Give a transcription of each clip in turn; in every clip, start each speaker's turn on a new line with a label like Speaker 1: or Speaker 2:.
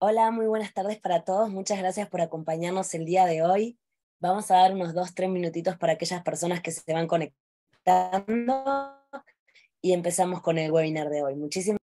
Speaker 1: Hola, muy buenas tardes para todos. Muchas gracias por acompañarnos el día de hoy. Vamos a dar unos dos, tres minutitos para aquellas personas que se van conectando y empezamos con el webinar de hoy. Muchísimas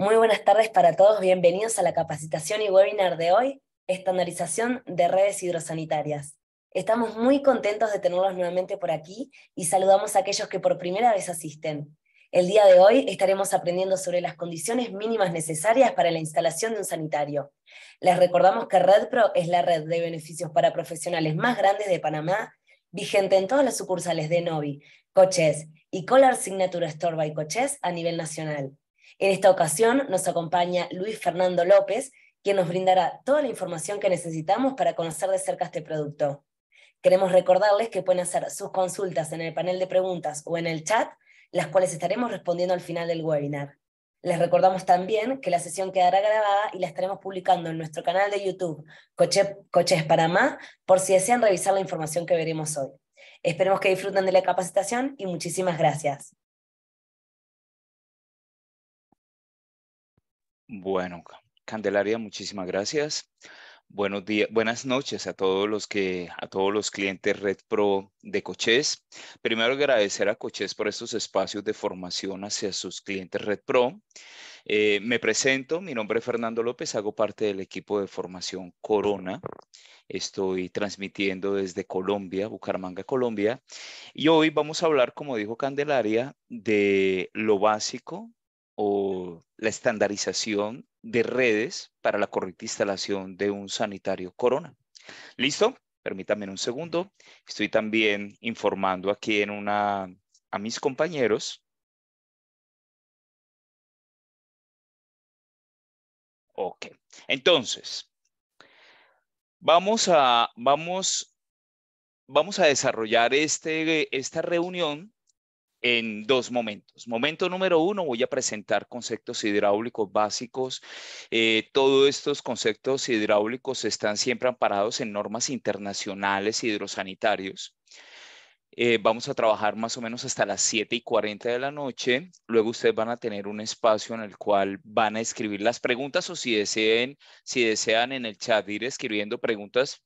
Speaker 2: Muy buenas tardes para
Speaker 1: todos, bienvenidos a la capacitación y webinar de hoy, estandarización de redes hidrosanitarias. Estamos muy contentos de tenerlos nuevamente por aquí y saludamos a aquellos que por primera vez asisten. El día de hoy estaremos aprendiendo sobre las condiciones mínimas necesarias para la instalación de un sanitario. Les recordamos que RedPro es la red de beneficios para profesionales más grandes de Panamá, vigente en todas las sucursales de Novi, Coches y Collar Signature Store by Coches a nivel nacional. En esta ocasión nos acompaña Luis Fernando López, quien nos brindará toda la información que necesitamos para conocer de cerca este producto. Queremos recordarles que pueden hacer sus consultas en el panel de preguntas o en el chat, las cuales estaremos respondiendo al final del webinar. Les recordamos también que la sesión quedará grabada y la estaremos publicando en nuestro canal de YouTube, Coches para Panamá, por si desean revisar la información que veremos hoy. Esperemos que disfruten de la capacitación y muchísimas gracias.
Speaker 2: Bueno, Candelaria, muchísimas gracias. Buenos días, buenas noches a todos los que a todos los clientes Red Pro de Coches. Primero agradecer a Coches por estos espacios de formación hacia sus clientes Red Pro. Eh, me presento, mi nombre es Fernando López, hago parte del equipo de formación Corona. Estoy transmitiendo desde Colombia, Bucaramanga, Colombia. Y hoy vamos a hablar, como dijo Candelaria, de lo básico o la estandarización de redes para la correcta instalación de un sanitario corona. ¿Listo? Permítanme un segundo. Estoy también informando aquí en a mis compañeros. Ok, entonces, vamos a, vamos, a desarrollar este, esta reunión en dos momentos. Momento número uno, voy a presentar conceptos hidráulicos básicos. Eh, todos estos conceptos hidráulicos están siempre amparados en normas internacionales hidrosanitarios. Eh, vamos a trabajar más o menos hasta las 7 y 40 de la noche. Luego ustedes van a tener un espacio en el cual van a escribir las preguntas o si si desean en el chat ir escribiendo preguntas,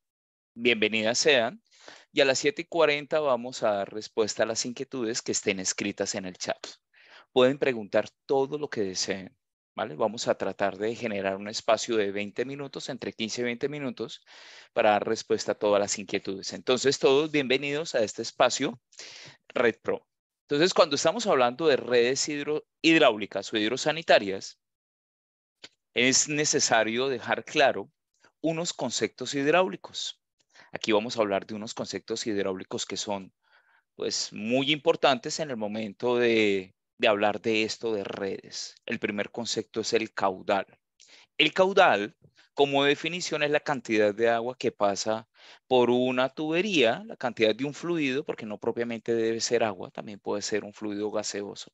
Speaker 2: bienvenidas sean y a las 7 y 40 vamos a dar respuesta a las inquietudes que estén escritas en el chat. Pueden preguntar todo lo que deseen. ¿Vale? Vamos a tratar de generar un espacio de 20 minutos, entre 15 y 20 minutos, para dar respuesta a todas las inquietudes. Entonces, todos bienvenidos a este espacio Red Pro. Entonces, cuando estamos hablando de redes hidráulicas o hidrosanitarias, es necesario dejar claro unos conceptos hidráulicos. Aquí vamos a hablar de unos conceptos hidráulicos que son pues, muy importantes en el momento de, de hablar de esto de redes. El primer concepto es el caudal. El caudal, como definición, es la cantidad de agua que pasa por una tubería, la cantidad de un fluido, porque no propiamente debe ser agua, también puede ser un fluido gaseoso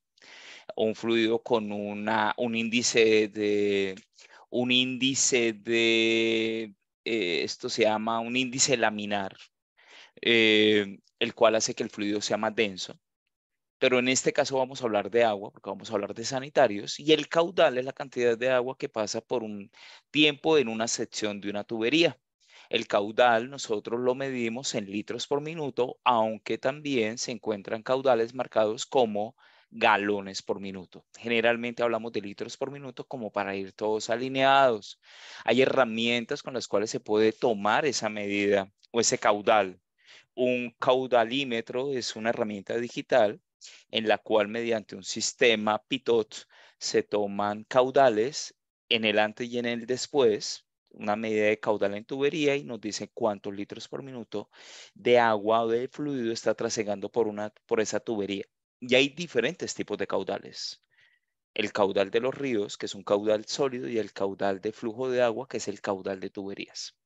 Speaker 2: un fluido con una, un índice de un índice de eh, esto se llama un índice laminar, eh, el cual hace que el fluido sea más denso. Pero en este caso vamos a hablar de agua, porque vamos a hablar de sanitarios, y el caudal es la cantidad de agua que pasa por un tiempo en una sección de una tubería. El caudal nosotros lo medimos en litros por minuto, aunque también se encuentran caudales marcados como galones por minuto. Generalmente hablamos de litros por minuto como para ir todos alineados. Hay herramientas con las cuales se puede tomar esa medida o ese caudal. Un caudalímetro es una herramienta digital en la cual mediante un sistema PITOT se toman caudales en el antes y en el después, una medida de caudal en tubería y nos dice cuántos litros por minuto de agua o de fluido está trasegando por, una, por esa tubería. Y hay diferentes tipos de caudales. El caudal de los ríos, que es un caudal sólido, y el caudal de flujo de agua, que es el caudal de tuberías.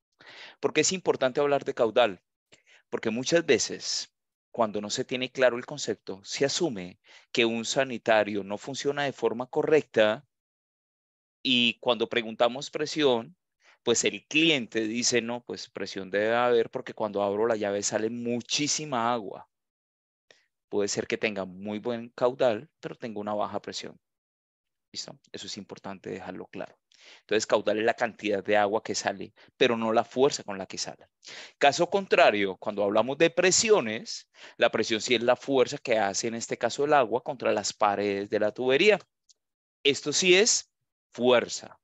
Speaker 2: ¿Por qué es importante hablar de caudal? Porque muchas veces, cuando no se tiene claro el concepto, se asume que un sanitario no funciona de forma correcta y cuando preguntamos presión, pues el cliente dice, no, pues presión debe haber porque cuando abro la llave sale muchísima agua. Puede ser que tenga muy buen caudal, pero tenga una baja presión. ¿Listo? Eso es importante dejarlo claro. Entonces, caudal es la cantidad de agua que sale, pero no la fuerza con la que sale. Caso contrario, cuando hablamos de presiones, la presión sí es la fuerza que hace, en este caso, el agua contra las paredes de la tubería. Esto sí es fuerza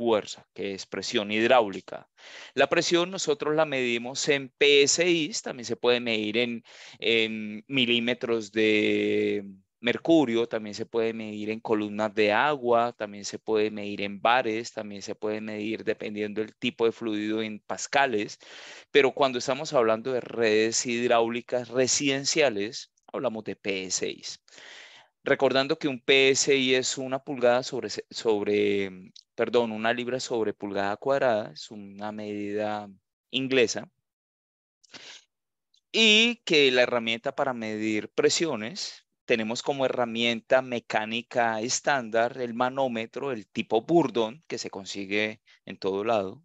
Speaker 2: fuerza, que es presión hidráulica. La presión nosotros la medimos en PSI, también se puede medir en, milímetros de mercurio, también se puede medir en columnas de agua, también se puede medir en bares, también se puede medir dependiendo del tipo de fluido en pascales, pero cuando estamos hablando de redes hidráulicas residenciales, hablamos de PSI. Recordando que un PSI es una pulgada sobre, sobre, mm, perdón, una libra sobre pulgada cuadrada, es una medida inglesa. Y que la herramienta para medir presiones, tenemos como herramienta mecánica estándar el manómetro, el tipo Burdon, que se consigue en todo lado,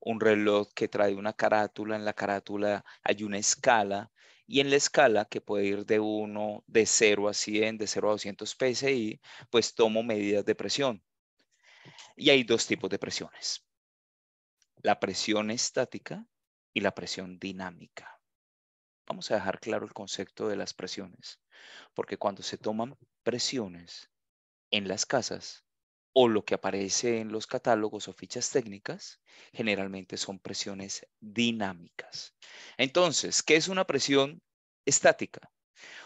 Speaker 2: un reloj que trae una carátula, en la carátula hay una escala, y en la escala, que puede ir de 1, de 0 a 100, de 0 a 200 PSI, pues tomo medidas de presión. Y hay dos tipos de presiones. La presión estática y la presión dinámica. Vamos a dejar claro el concepto de las presiones, porque cuando se toman presiones en las casas, o lo que aparece en los catálogos o fichas técnicas, generalmente son presiones dinámicas. Entonces, ¿qué es una presión estática?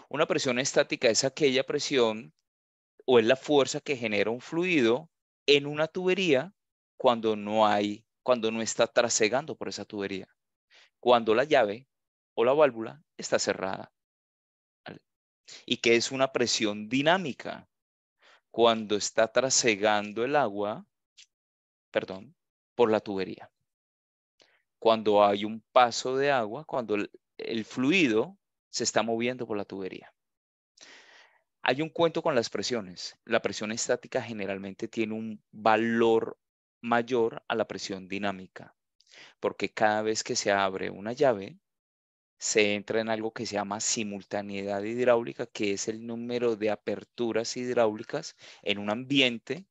Speaker 2: Una presión estática es aquella presión o es la fuerza que genera un fluido en una tubería cuando no hay, cuando no está trasegando por esa tubería, cuando la llave o la válvula está cerrada. Y qué es una presión dinámica cuando está trasegando el agua, perdón, por la tubería. Cuando hay un paso de agua, cuando el, fluido se está moviendo por la tubería. Hay un cuento con las presiones. La presión estática generalmente tiene un valor mayor a la presión dinámica, porque cada vez que se abre una llave, se entra en algo que se llama simultaneidad hidráulica, que es el número de aperturas hidráulicas en un ambiente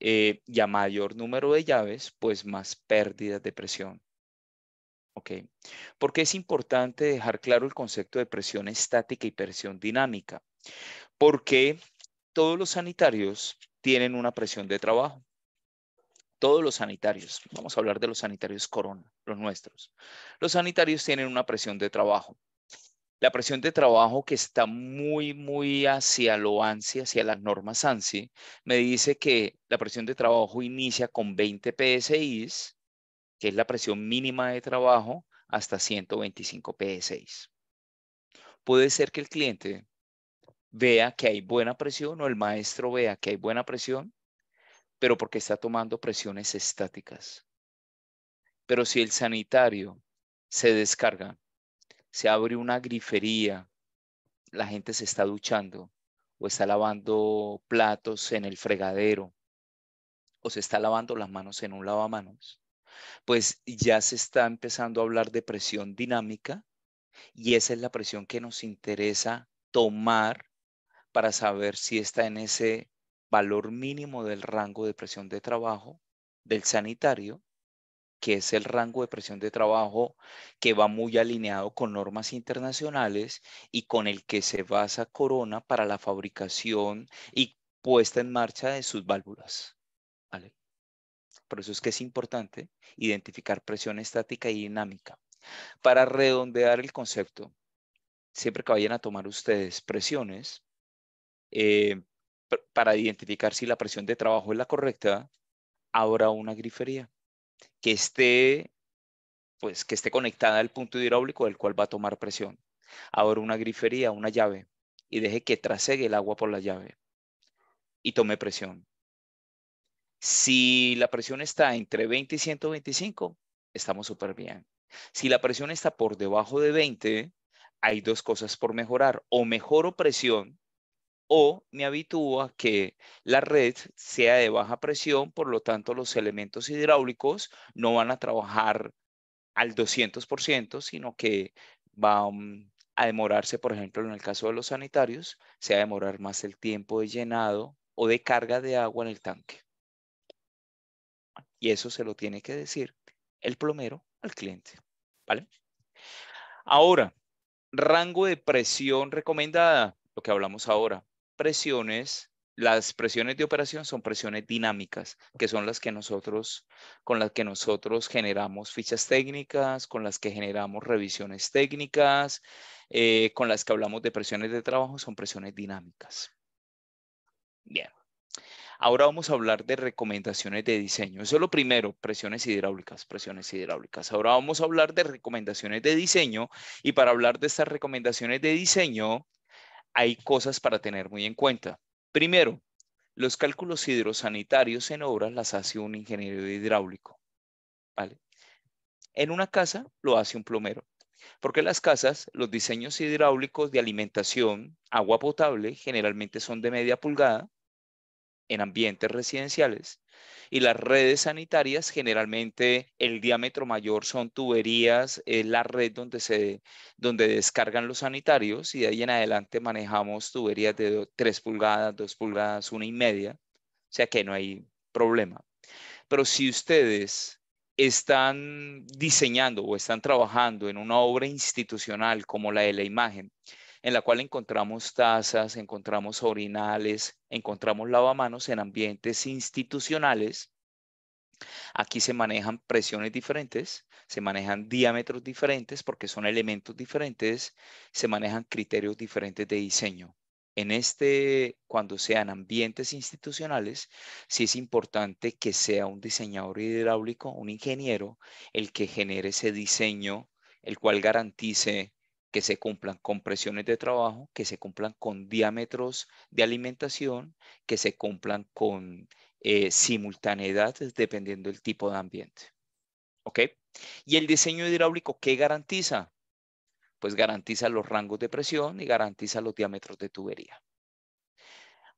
Speaker 2: eh, y a mayor número de llaves, pues más pérdidas de presión. ¿Ok? Porque es importante dejar claro el concepto de presión estática y presión dinámica? Porque todos los sanitarios tienen una presión de trabajo todos los sanitarios, vamos a hablar de los sanitarios corona, los nuestros. Los sanitarios tienen una presión de trabajo. La presión de trabajo que está muy, muy hacia lo ANSI, hacia las normas ANSI, me dice que la presión de trabajo inicia con 20 PSI, que es la presión mínima de trabajo, hasta 125 PSI. Puede ser que el cliente vea que hay buena presión o el maestro vea que hay buena presión pero porque está tomando presiones estáticas. Pero si el sanitario se descarga, se abre una grifería, la gente se está duchando o está lavando platos en el fregadero o se está lavando las manos en un lavamanos, pues ya se está empezando a hablar de presión dinámica y esa es la presión que nos interesa tomar para saber si está en ese valor mínimo del rango de presión de trabajo del sanitario, que es el rango de presión de trabajo que va muy alineado con normas internacionales y con el que se basa Corona para la fabricación y puesta en marcha de sus válvulas. Por eso es que es importante identificar presión estática y dinámica. Para redondear el concepto, siempre que vayan a tomar ustedes presiones, eh, para identificar si la presión de trabajo es la correcta, abra una grifería que esté, pues, que esté conectada al punto hidráulico del cual va a tomar presión. Abra una grifería, una llave, y deje que trasegue el agua por la llave y tome presión. Si la presión está entre 20 y 125, estamos súper bien. Si la presión está por debajo de 20, hay dos cosas por mejorar. O mejoro presión o me habitúa a que la red sea de baja presión, por lo tanto los elementos hidráulicos no van a trabajar al 200%, sino que van a demorarse, por ejemplo, en el caso de los sanitarios, se va a demorar más el tiempo de llenado o de carga de agua en el tanque. Y eso se lo tiene que decir el plomero al cliente, ¿vale? Ahora, rango de presión recomendada, lo que hablamos ahora, presiones, las presiones de operación son presiones dinámicas, que son las que nosotros, con las que nosotros generamos fichas técnicas, con las que generamos revisiones técnicas, eh, con las que hablamos de presiones de trabajo, son presiones dinámicas. Bien. Ahora vamos a hablar de recomendaciones de diseño. Eso es lo primero, presiones hidráulicas, presiones hidráulicas. Ahora vamos a hablar de recomendaciones de diseño y para hablar de estas recomendaciones de diseño, hay cosas para tener muy en cuenta. Primero, los cálculos hidrosanitarios en obras las hace un ingeniero hidráulico. ¿vale? En una casa lo hace un plomero. Porque las casas, los diseños hidráulicos de alimentación, agua potable, generalmente son de media pulgada en ambientes residenciales. Y las redes sanitarias, generalmente el diámetro mayor son tuberías, es la red donde, se, donde descargan los sanitarios y de ahí en adelante manejamos tuberías de 3 pulgadas, 2 pulgadas, 1 y media. O sea que no hay problema. Pero si ustedes están diseñando o están trabajando en una obra institucional como la de la imagen, en la cual encontramos tazas, encontramos orinales, encontramos lavamanos en ambientes institucionales. Aquí se manejan presiones diferentes, se manejan diámetros diferentes porque son elementos diferentes, se manejan criterios diferentes de diseño. En este, cuando sean ambientes institucionales, sí es importante que sea un diseñador hidráulico, un ingeniero, el que genere ese diseño, el cual garantice que se cumplan con presiones de trabajo, que se cumplan con diámetros de alimentación, que se cumplan con eh, simultaneidades dependiendo del tipo de ambiente. ¿Ok? ¿Y el diseño hidráulico qué garantiza? Pues garantiza los rangos de presión y garantiza los diámetros de tubería.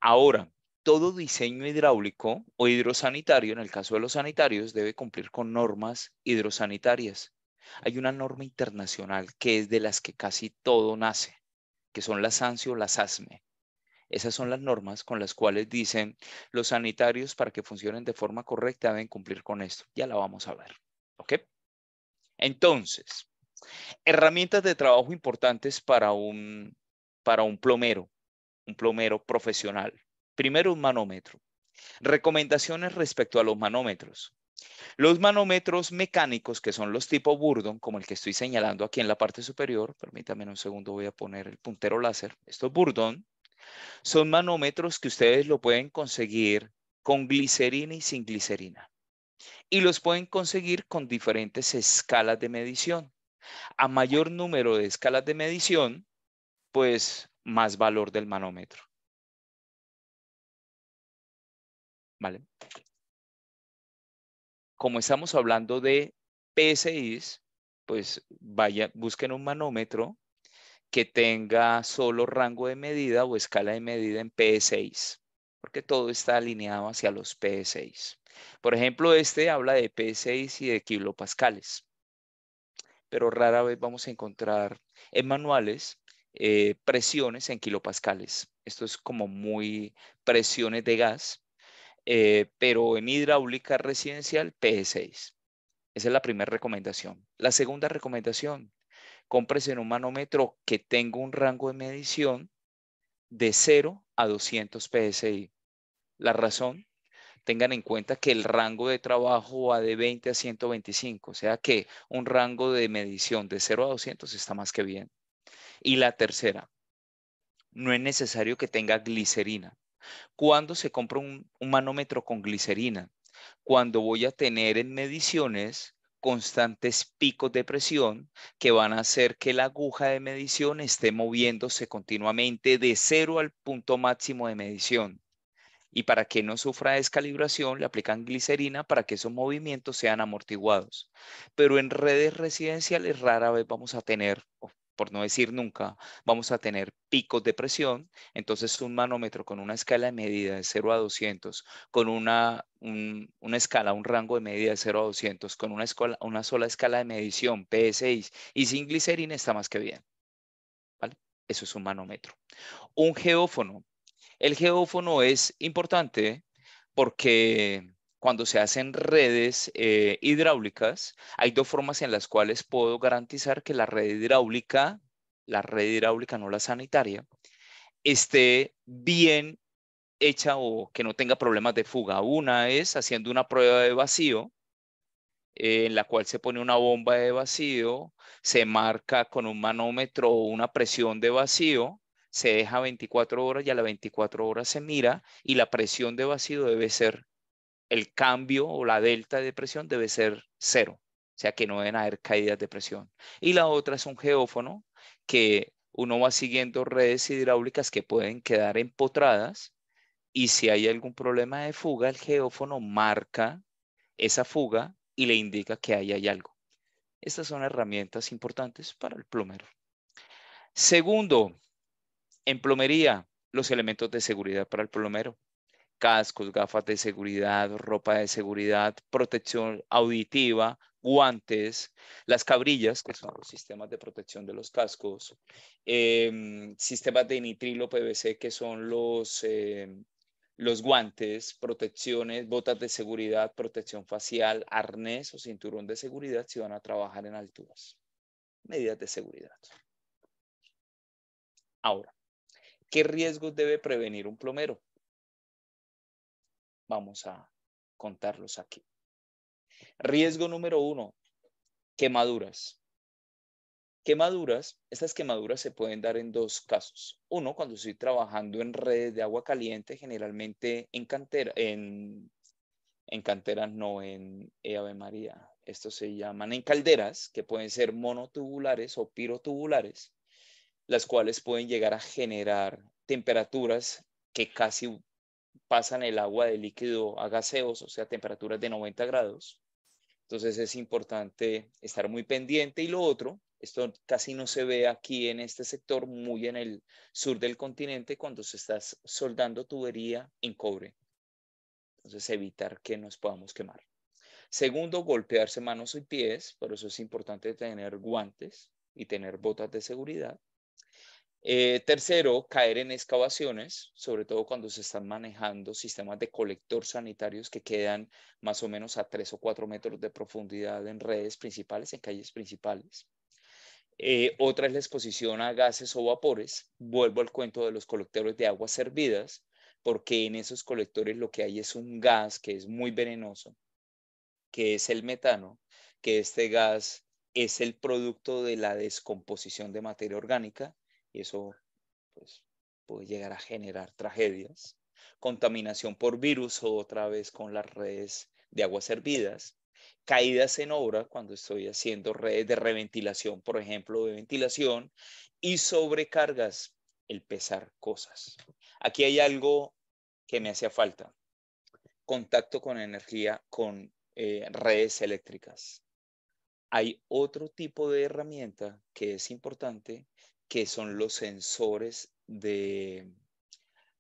Speaker 2: Ahora, todo diseño hidráulico o hidrosanitario, en el caso de los sanitarios, debe cumplir con normas hidrosanitarias. Hay una norma internacional que es de las que casi todo nace, que son las ANSI las ASME. Esas son las normas con las cuales dicen los sanitarios para que funcionen de forma correcta deben cumplir con esto. Ya la vamos a ver. ¿Ok? Entonces, herramientas de trabajo importantes para un, para un plomero, un plomero profesional. Primero, un manómetro. Recomendaciones respecto a los manómetros. Los manómetros mecánicos, que son los tipo Burdon, como el que estoy señalando aquí en la parte superior, permítanme un segundo, voy a poner el puntero láser. Estos Burdon son manómetros que ustedes lo pueden conseguir con glicerina y sin glicerina. Y los pueden conseguir con diferentes escalas de medición. A mayor número de escalas de medición, pues más valor del manómetro. ¿Vale? como estamos hablando de PSIs, pues vaya, busquen un manómetro que tenga solo rango de medida o escala de medida en PSIs, porque todo está alineado hacia los PSIs. Por ejemplo, este habla de PSIs y de kilopascales, pero rara vez vamos a encontrar en manuales eh, presiones en kilopascales. Esto es como muy presiones de gas, eh, pero en hidráulica residencial, ps 6 Esa es la primera recomendación. La segunda recomendación, cómprese en un manómetro que tenga un rango de medición de 0 a 200 PSI. La razón, tengan en cuenta que el rango de trabajo va de 20 a 125, o sea que un rango de medición de 0 a 200 está más que bien. Y la tercera, no es necesario que tenga glicerina. Cuando se compra un, un manómetro con glicerina? Cuando voy a tener en mediciones constantes picos de presión que van a hacer que la aguja de medición esté moviéndose continuamente de cero al punto máximo de medición. Y para que no sufra descalibración, le aplican glicerina para que esos movimientos sean amortiguados. Pero en redes residenciales rara vez vamos a tener, por no decir nunca, vamos a tener picos de presión. Entonces, un manómetro con una escala de medida de 0 a 200, con una, escala, un rango de medida de 0 a 200, con una, una sola escala de medición, PSI, e y sin glicerina está más que bien. ¿Vale? Eso es un manómetro. Un geófono. El geófono es importante porque cuando se hacen redes eh, hidráulicas, hay dos formas en las cuales puedo garantizar que la red hidráulica, la red hidráulica no la sanitaria, esté bien hecha o que no tenga problemas de fuga. Una es haciendo una prueba de vacío, eh, en la cual se pone una bomba de vacío, se marca con un manómetro o una presión de vacío, se deja 24 horas y a las 24 horas se mira y la presión de vacío debe ser el cambio o la delta de presión debe ser cero, o sea que no deben haber caídas de presión. Y la otra es un geófono que uno va siguiendo redes hidráulicas que pueden quedar empotradas y si hay algún problema de fuga, el geófono marca esa fuga y le indica que ahí hay algo. Estas son herramientas importantes para el plomero. Segundo, en plomería, los elementos de seguridad para el plomero cascos, gafas de seguridad, ropa de seguridad, protección auditiva, guantes, las cabrillas, que son los sistemas de protección de los cascos, em, sistemas de nitrilo PVC, que son los, em, los guantes, protecciones, botas de seguridad, protección facial, arnés o cinturón de seguridad si van a trabajar en alturas. Medidas de seguridad. Ahora, ¿qué riesgos debe prevenir un plomero? vamos a contarlos aquí. Riesgo número uno, quemaduras. Quemaduras, estas quemaduras se pueden dar en dos casos. Uno, cuando estoy trabajando en redes de agua caliente, generalmente en cantera, en, en canteras, no en María. Estos se llaman en calderas, que pueden ser monotubulares o pirotubulares, las cuales pueden llegar a generar temperaturas que casi pasan el agua de líquido a gaseoso, o sea, temperaturas de 90 grados. Entonces es importante estar muy pendiente. Y lo otro, esto casi no se ve aquí en este sector, muy en el sur del continente, cuando se está soldando tubería en cobre. Entonces evitar que nos podamos quemar. Segundo, golpearse manos y pies, por eso es importante tener guantes y tener botas de seguridad. Eh, tercero, caer en excavaciones, sobre todo cuando se están manejando sistemas de colector sanitarios que quedan más o menos a tres o cuatro metros de profundidad en redes principales, en calles principales. Eh, otra es la exposición a gases o vapores. Vuelvo al cuento de los colectores de aguas servidas, porque en esos colectores lo que hay es un gas que es muy venenoso, que es el metano, que este gas es el producto de la descomposición de materia orgánica y eso pues, puede llegar a generar tragedias. Contaminación por virus o otra vez con las redes de aguas hervidas. Caídas en obra cuando estoy haciendo redes de reventilación, por ejemplo, de ventilación. Y sobrecargas, el pesar cosas. Aquí hay algo que me hacía falta. Contacto con energía, con eh, redes eléctricas. Hay otro tipo de herramienta que es importante que son los sensores de,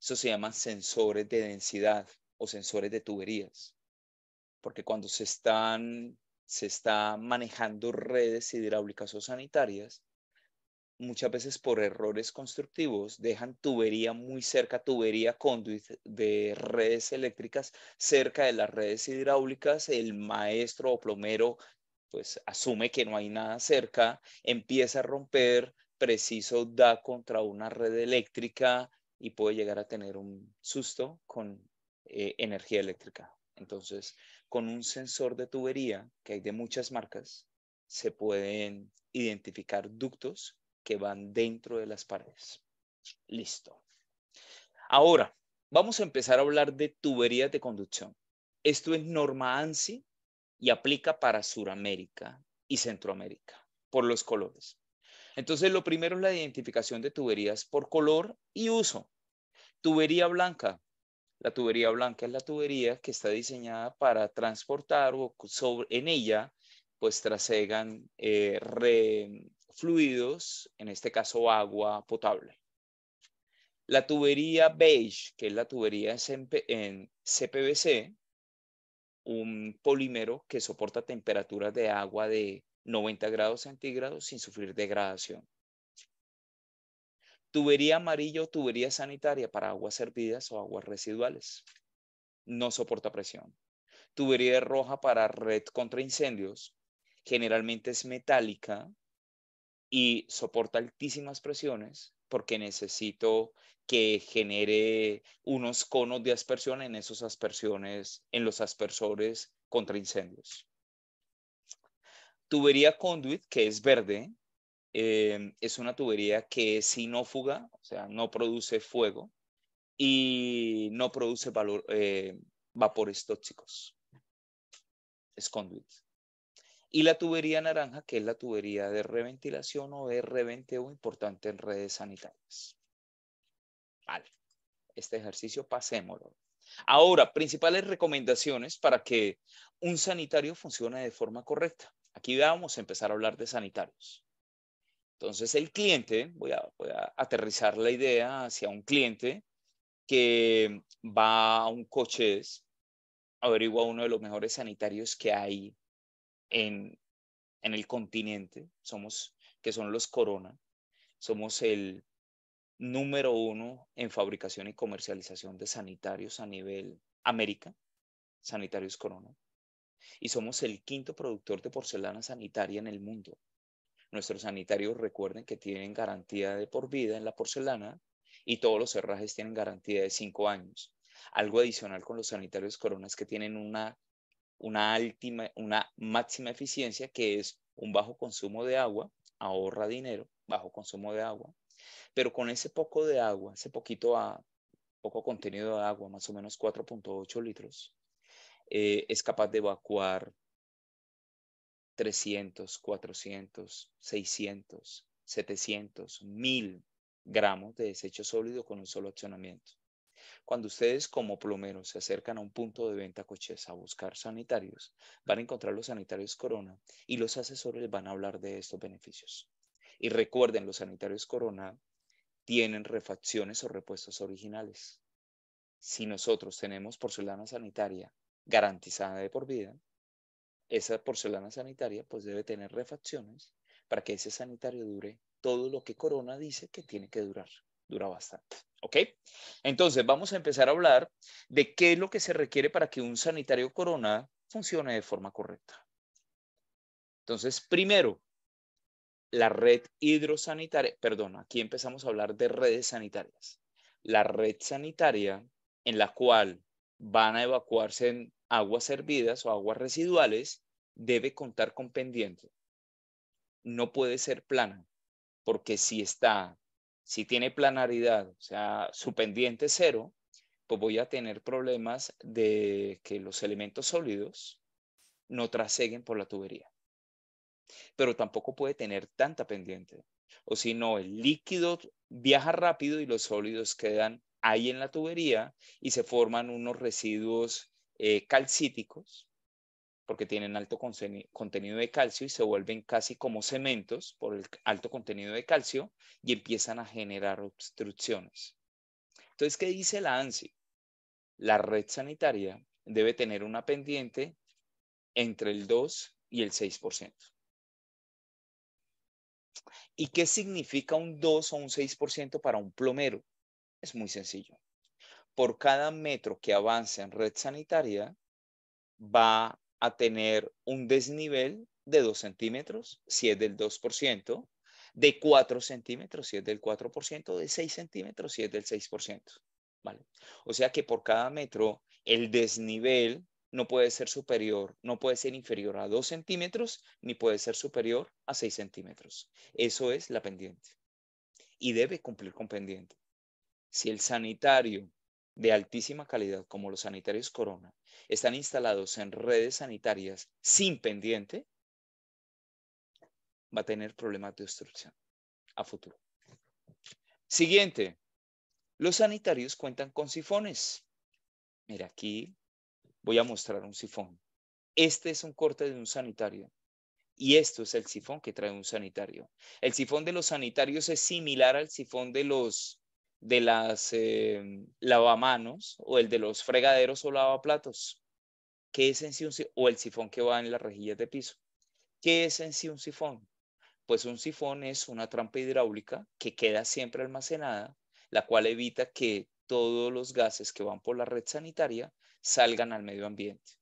Speaker 2: eso se llaman sensores de densidad o sensores de tuberías, porque cuando se están, se está manejando redes hidráulicas o sanitarias, muchas veces por errores constructivos dejan tubería muy cerca, tubería conduit de redes eléctricas cerca de las redes hidráulicas, el maestro o plomero pues asume que no hay nada cerca, empieza a romper, preciso da contra una red eléctrica y puede llegar a tener un susto con eh, energía eléctrica. Entonces, con un sensor de tubería, que hay de muchas marcas, se pueden identificar ductos que van dentro de las paredes. Listo. Ahora, vamos a empezar a hablar de tuberías de conducción. Esto es norma ANSI y aplica para Suramérica y Centroamérica por los colores. Entonces, lo primero es la identificación de tuberías por color y uso. Tubería blanca. La tubería blanca es la tubería que está diseñada para transportar o en ella pues trasegan eh, fluidos, en este caso agua potable. La tubería beige, que es la tubería en CPVC, un polímero que soporta temperaturas de agua de 90 grados centígrados sin sufrir degradación. Tubería amarilla o tubería sanitaria para aguas hervidas o aguas residuales. No soporta presión. Tubería roja para red contra incendios. Generalmente es metálica y soporta altísimas presiones porque necesito que genere unos conos de aspersión en esos aspersiones, en los aspersores contra incendios. Tubería conduit, que es verde, em, es una tubería que es sinófuga, o sea, no produce fuego y no produce eh, vapores tóxicos. Es conduit. Y la tubería naranja, que es la tubería de reventilación o de reventeo importante en redes sanitarias. Vale, este ejercicio pasémoslo. Ahora, principales recomendaciones para que un sanitario funcione de forma correcta. Aquí vamos a empezar a hablar de sanitarios. Entonces el cliente, voy a, aterrizar la idea hacia un cliente que va a un coche, averigua uno de los mejores sanitarios que hay en, en el continente, somos, que son los Corona. Somos el número uno en fabricación y comercialización de sanitarios a nivel América, sanitarios Corona y somos el quinto productor de porcelana sanitaria en el mundo. Nuestros sanitarios recuerden que tienen garantía de por vida en la porcelana y todos los cerrajes tienen garantía de cinco años. Algo adicional con los sanitarios Corona que tienen una, una máxima eficiencia que es un bajo consumo de agua, ahorra dinero, bajo consumo de agua, pero con ese poco de agua, ese poquito a, poco contenido de agua, más o menos 4.8 litros, eh, es capaz de evacuar 300, 400, 600, 700, 1000 gramos de desecho sólido con un solo accionamiento. Cuando ustedes como plomeros se acercan a un punto de venta coches a buscar sanitarios, van a encontrar los sanitarios Corona y los asesores van a hablar de estos beneficios. Y recuerden, los sanitarios Corona tienen refacciones o repuestos originales. Si nosotros tenemos porcelana sanitaria garantizada de por vida, esa porcelana sanitaria pues debe tener refacciones para que ese sanitario dure todo lo que Corona dice que tiene que durar. Dura bastante. ¿Ok? Entonces vamos a empezar a hablar de qué es lo que se requiere para que un sanitario Corona funcione de forma correcta. Entonces, primero, la red hidrosanitaria, perdón, aquí empezamos a hablar de redes sanitarias. La red sanitaria en la cual van a evacuarse en aguas hervidas o aguas residuales, debe contar con pendiente. No puede ser plana, porque si está, si tiene planaridad, o sea, su pendiente cero, pues voy a tener problemas de que los elementos sólidos no traseguen por la tubería. Pero tampoco puede tener tanta pendiente. O si no, el líquido viaja rápido y los sólidos quedan hay en la tubería y se forman unos residuos eh, calcíticos porque tienen alto contenido de calcio y se vuelven casi como cementos por el alto contenido de calcio y empiezan a generar obstrucciones. Entonces, ¿qué dice la ANSI? La red sanitaria debe tener una pendiente entre el 2 y el 6%. ¿Y qué significa un 2 o un 6% para un plomero? Es muy sencillo. Por cada metro que avance en red sanitaria, va a tener un desnivel de 2 centímetros si es del 2%, de 4 centímetros si es del 4%, de 6 centímetros si es del 6%. ¿vale? O sea que por cada metro el desnivel no puede ser superior, no puede ser inferior a 2 centímetros ni puede ser superior a 6 centímetros. Eso es la pendiente. Y debe cumplir con pendiente si el sanitario de altísima calidad, como los sanitarios Corona, están instalados en redes sanitarias sin pendiente, va a tener problemas de obstrucción a futuro. Siguiente, los sanitarios cuentan con sifones. Mira, aquí voy a mostrar un sifón. Este es un corte de un sanitario y esto es el sifón que trae un sanitario. El sifón de los sanitarios es similar al sifón de los de las em, lavamanos o el de los fregaderos o lavaplatos, ¿Qué es en sí un o el sifón que va en las rejillas de piso. ¿Qué es en sí un sifón? Pues un sifón es una trampa hidráulica que queda siempre almacenada, la cual evita que todos los gases que van por la red sanitaria salgan al medio ambiente.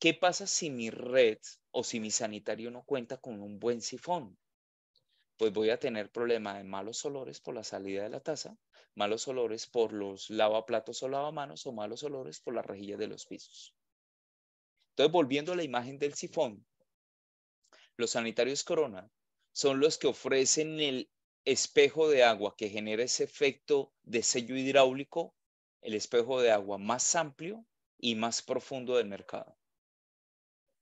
Speaker 2: ¿Qué pasa si mi red o si mi sanitario no cuenta con un buen sifón? pues voy a tener problema de malos olores por la salida de la taza, malos olores por los lavaplatos o lavamanos o malos olores por las rejillas de los pisos. Entonces, volviendo a la imagen del sifón, los sanitarios Corona son los que ofrecen el espejo de agua que genera ese efecto de sello hidráulico, el espejo de agua más amplio y más profundo del mercado.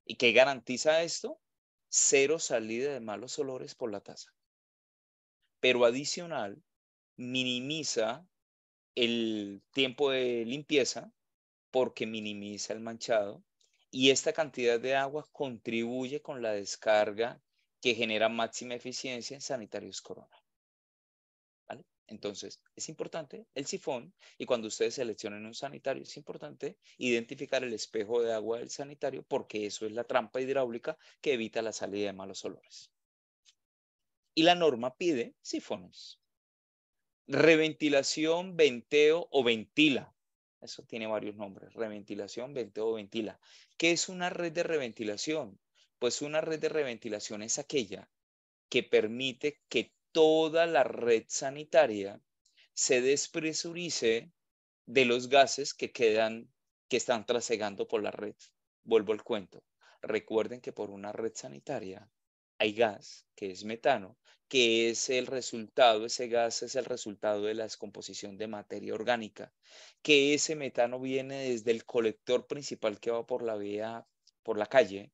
Speaker 2: ¿Y qué garantiza esto? Cero salida de malos olores por la taza pero adicional minimiza el tiempo de limpieza porque minimiza el manchado y esta cantidad de agua contribuye con la descarga que genera máxima eficiencia en sanitarios corona. Entonces, es importante el sifón y cuando ustedes seleccionen un sanitario, es importante identificar el espejo de agua del sanitario porque eso es la trampa hidráulica que evita la salida de malos olores y la norma pide sifones. Reventilación, venteo o ventila. Eso tiene varios nombres. Reventilación, venteo o ventila. ¿Qué es una red de reventilación? Pues una red de reventilación es aquella que permite que toda la red sanitaria se despresurice de los gases que quedan, que están trasegando por la red. Vuelvo al cuento. Recuerden que por una red sanitaria hay gas, que es metano, que es el resultado, ese gas es el resultado de la descomposición de materia orgánica, que ese metano viene desde el colector principal que va por la vía, por la calle,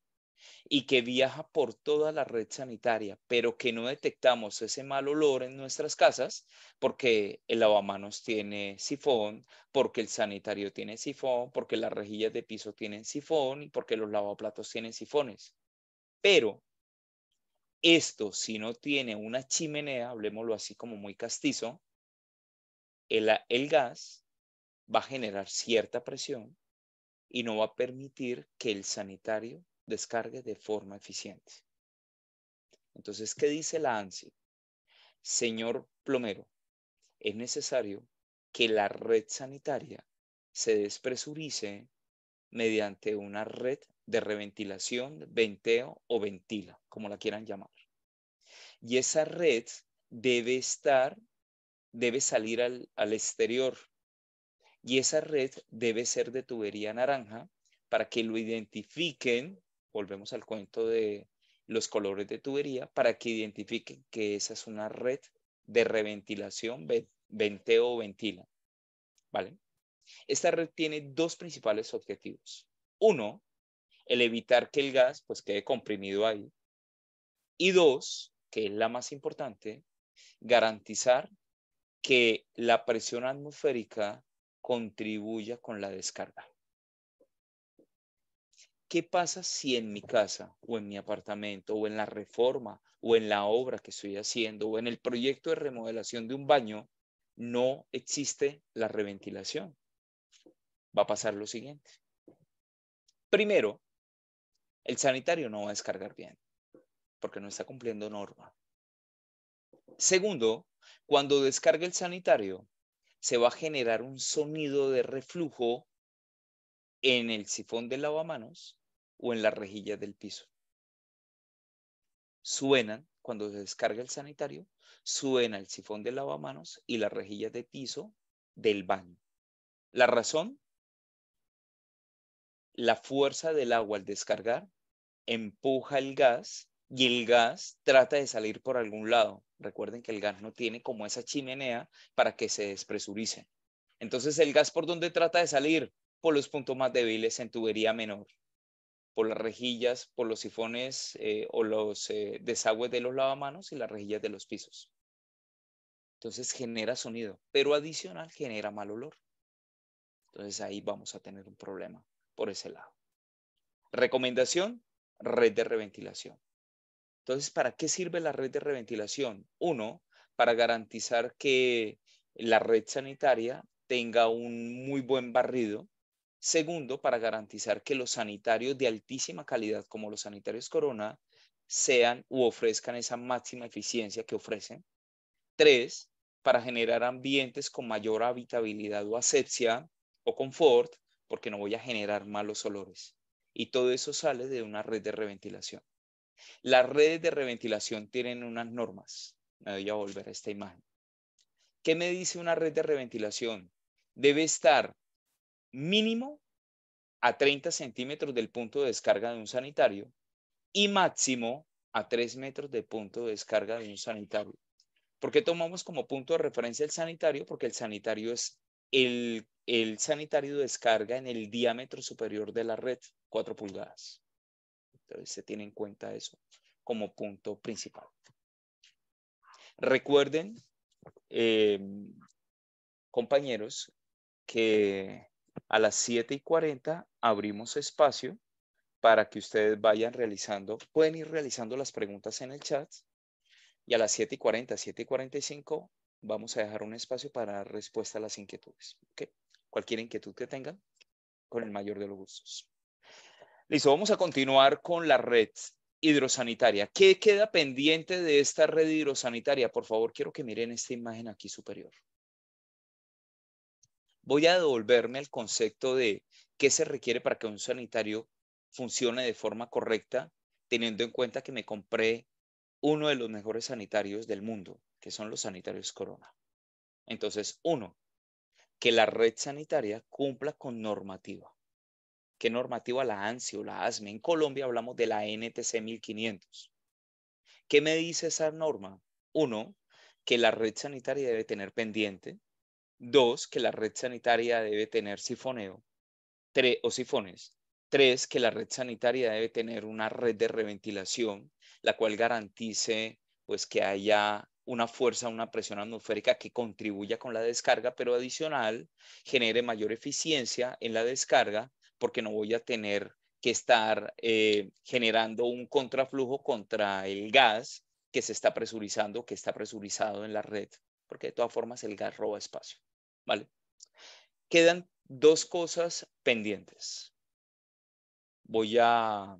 Speaker 2: y que viaja por toda la red sanitaria, pero que no detectamos ese mal olor en nuestras casas porque el lavamanos tiene sifón, porque el sanitario tiene sifón, porque las rejillas de piso tienen sifón y porque los lavaplatos tienen sifones. Pero esto, si no tiene una chimenea, hablemoslo así como muy castizo, el, el gas va a generar cierta presión y no va a permitir que el sanitario descargue de forma eficiente. Entonces, ¿qué dice la ANSI? Señor plomero, es necesario que la red sanitaria se despresurice mediante una red de reventilación, venteo o ventila, como la quieran llamar. Y esa red debe estar, debe salir al, exterior. Y esa red debe ser de tubería naranja para que lo identifiquen, volvemos al cuento de los colores de tubería, para que identifiquen que esa es una red de reventilación, venteo o ventila. ¿Vale? Esta red tiene dos principales objetivos. Uno, el evitar que el gas pues quede comprimido ahí. Y dos, que es la más importante, garantizar que la presión atmosférica contribuya con la descarga. ¿Qué pasa si en mi casa o en mi apartamento o en la reforma o en la obra que estoy haciendo o en el proyecto de remodelación de un baño no existe la reventilación? Va a pasar lo siguiente. Primero, el sanitario no va a descargar bien porque no está cumpliendo norma. Segundo, cuando descargue el sanitario, se va a generar un sonido de reflujo en el sifón del lavamanos o en la rejilla del piso. Suenan cuando se descarga el sanitario, suena el sifón del lavamanos y las rejilla de piso del baño. La razón, la fuerza del agua al descargar empuja el gas y el gas trata de salir por algún lado. Recuerden que el gas no tiene como esa chimenea para que se despresurice. Entonces, ¿el gas por dónde trata de salir? Por los puntos más débiles en tubería menor, por las rejillas, por los sifones eh, o los eh, desagües de los lavamanos y las rejillas de los pisos. Entonces genera sonido, pero adicional genera mal olor. Entonces ahí vamos a tener un problema por ese lado. Recomendación, red de reventilación. Entonces, ¿para qué sirve la red de reventilación? Uno, para garantizar que la red sanitaria tenga un muy buen barrido. Segundo, para garantizar que los sanitarios de altísima calidad, como los sanitarios Corona, sean u ofrezcan esa máxima eficiencia que ofrecen. Tres, para generar ambientes con mayor habitabilidad o asepsia o confort, porque no voy a generar malos olores y todo eso sale de una red de reventilación. Las redes de reventilación tienen unas normas. Me voy a volver a esta imagen. ¿Qué me dice una red de reventilación? Debe estar mínimo a 30 centímetros del punto de descarga de un sanitario y máximo a 3 metros del punto de descarga de un sanitario. ¿Por qué tomamos como punto de referencia el sanitario? Porque el sanitario es el, el sanitario descarga en el diámetro superior de la red cuatro pulgadas. Entonces se tiene en cuenta eso como punto principal. Recuerden, eh, compañeros, que a las 7 y 40 abrimos espacio para que ustedes vayan realizando, pueden ir realizando las preguntas en el chat y a las siete y cuarenta, siete y 45 vamos a dejar un espacio para respuesta a las inquietudes. ¿okay? Cualquier inquietud que tengan, con el mayor de los gustos. Listo, vamos a continuar con la red hidrosanitaria. ¿Qué queda pendiente de esta red hidrosanitaria? Por favor, quiero que miren esta imagen aquí superior. Voy a devolverme al concepto de qué se requiere para que un sanitario funcione de forma correcta, teniendo en cuenta que me compré uno de los mejores sanitarios del mundo, que son los sanitarios Corona. Entonces, uno, que la red sanitaria cumpla con normativa normativa la ANSI o la ASME? En Colombia hablamos de la NTC 1500. ¿Qué me dice esa norma? Uno, que la red sanitaria debe tener pendiente. Dos, que la red sanitaria debe tener sifoneo tres, o sifones. Tres, que la red sanitaria debe tener una red de reventilación, la cual garantice pues, que haya una fuerza, una presión atmosférica que contribuya con la descarga, pero adicional genere mayor eficiencia en la descarga porque no voy a tener que estar eh, generando un contraflujo contra el gas que se está presurizando, que está presurizado en la red, porque de todas formas el gas roba espacio. ¿Vale? Quedan dos cosas pendientes. Voy a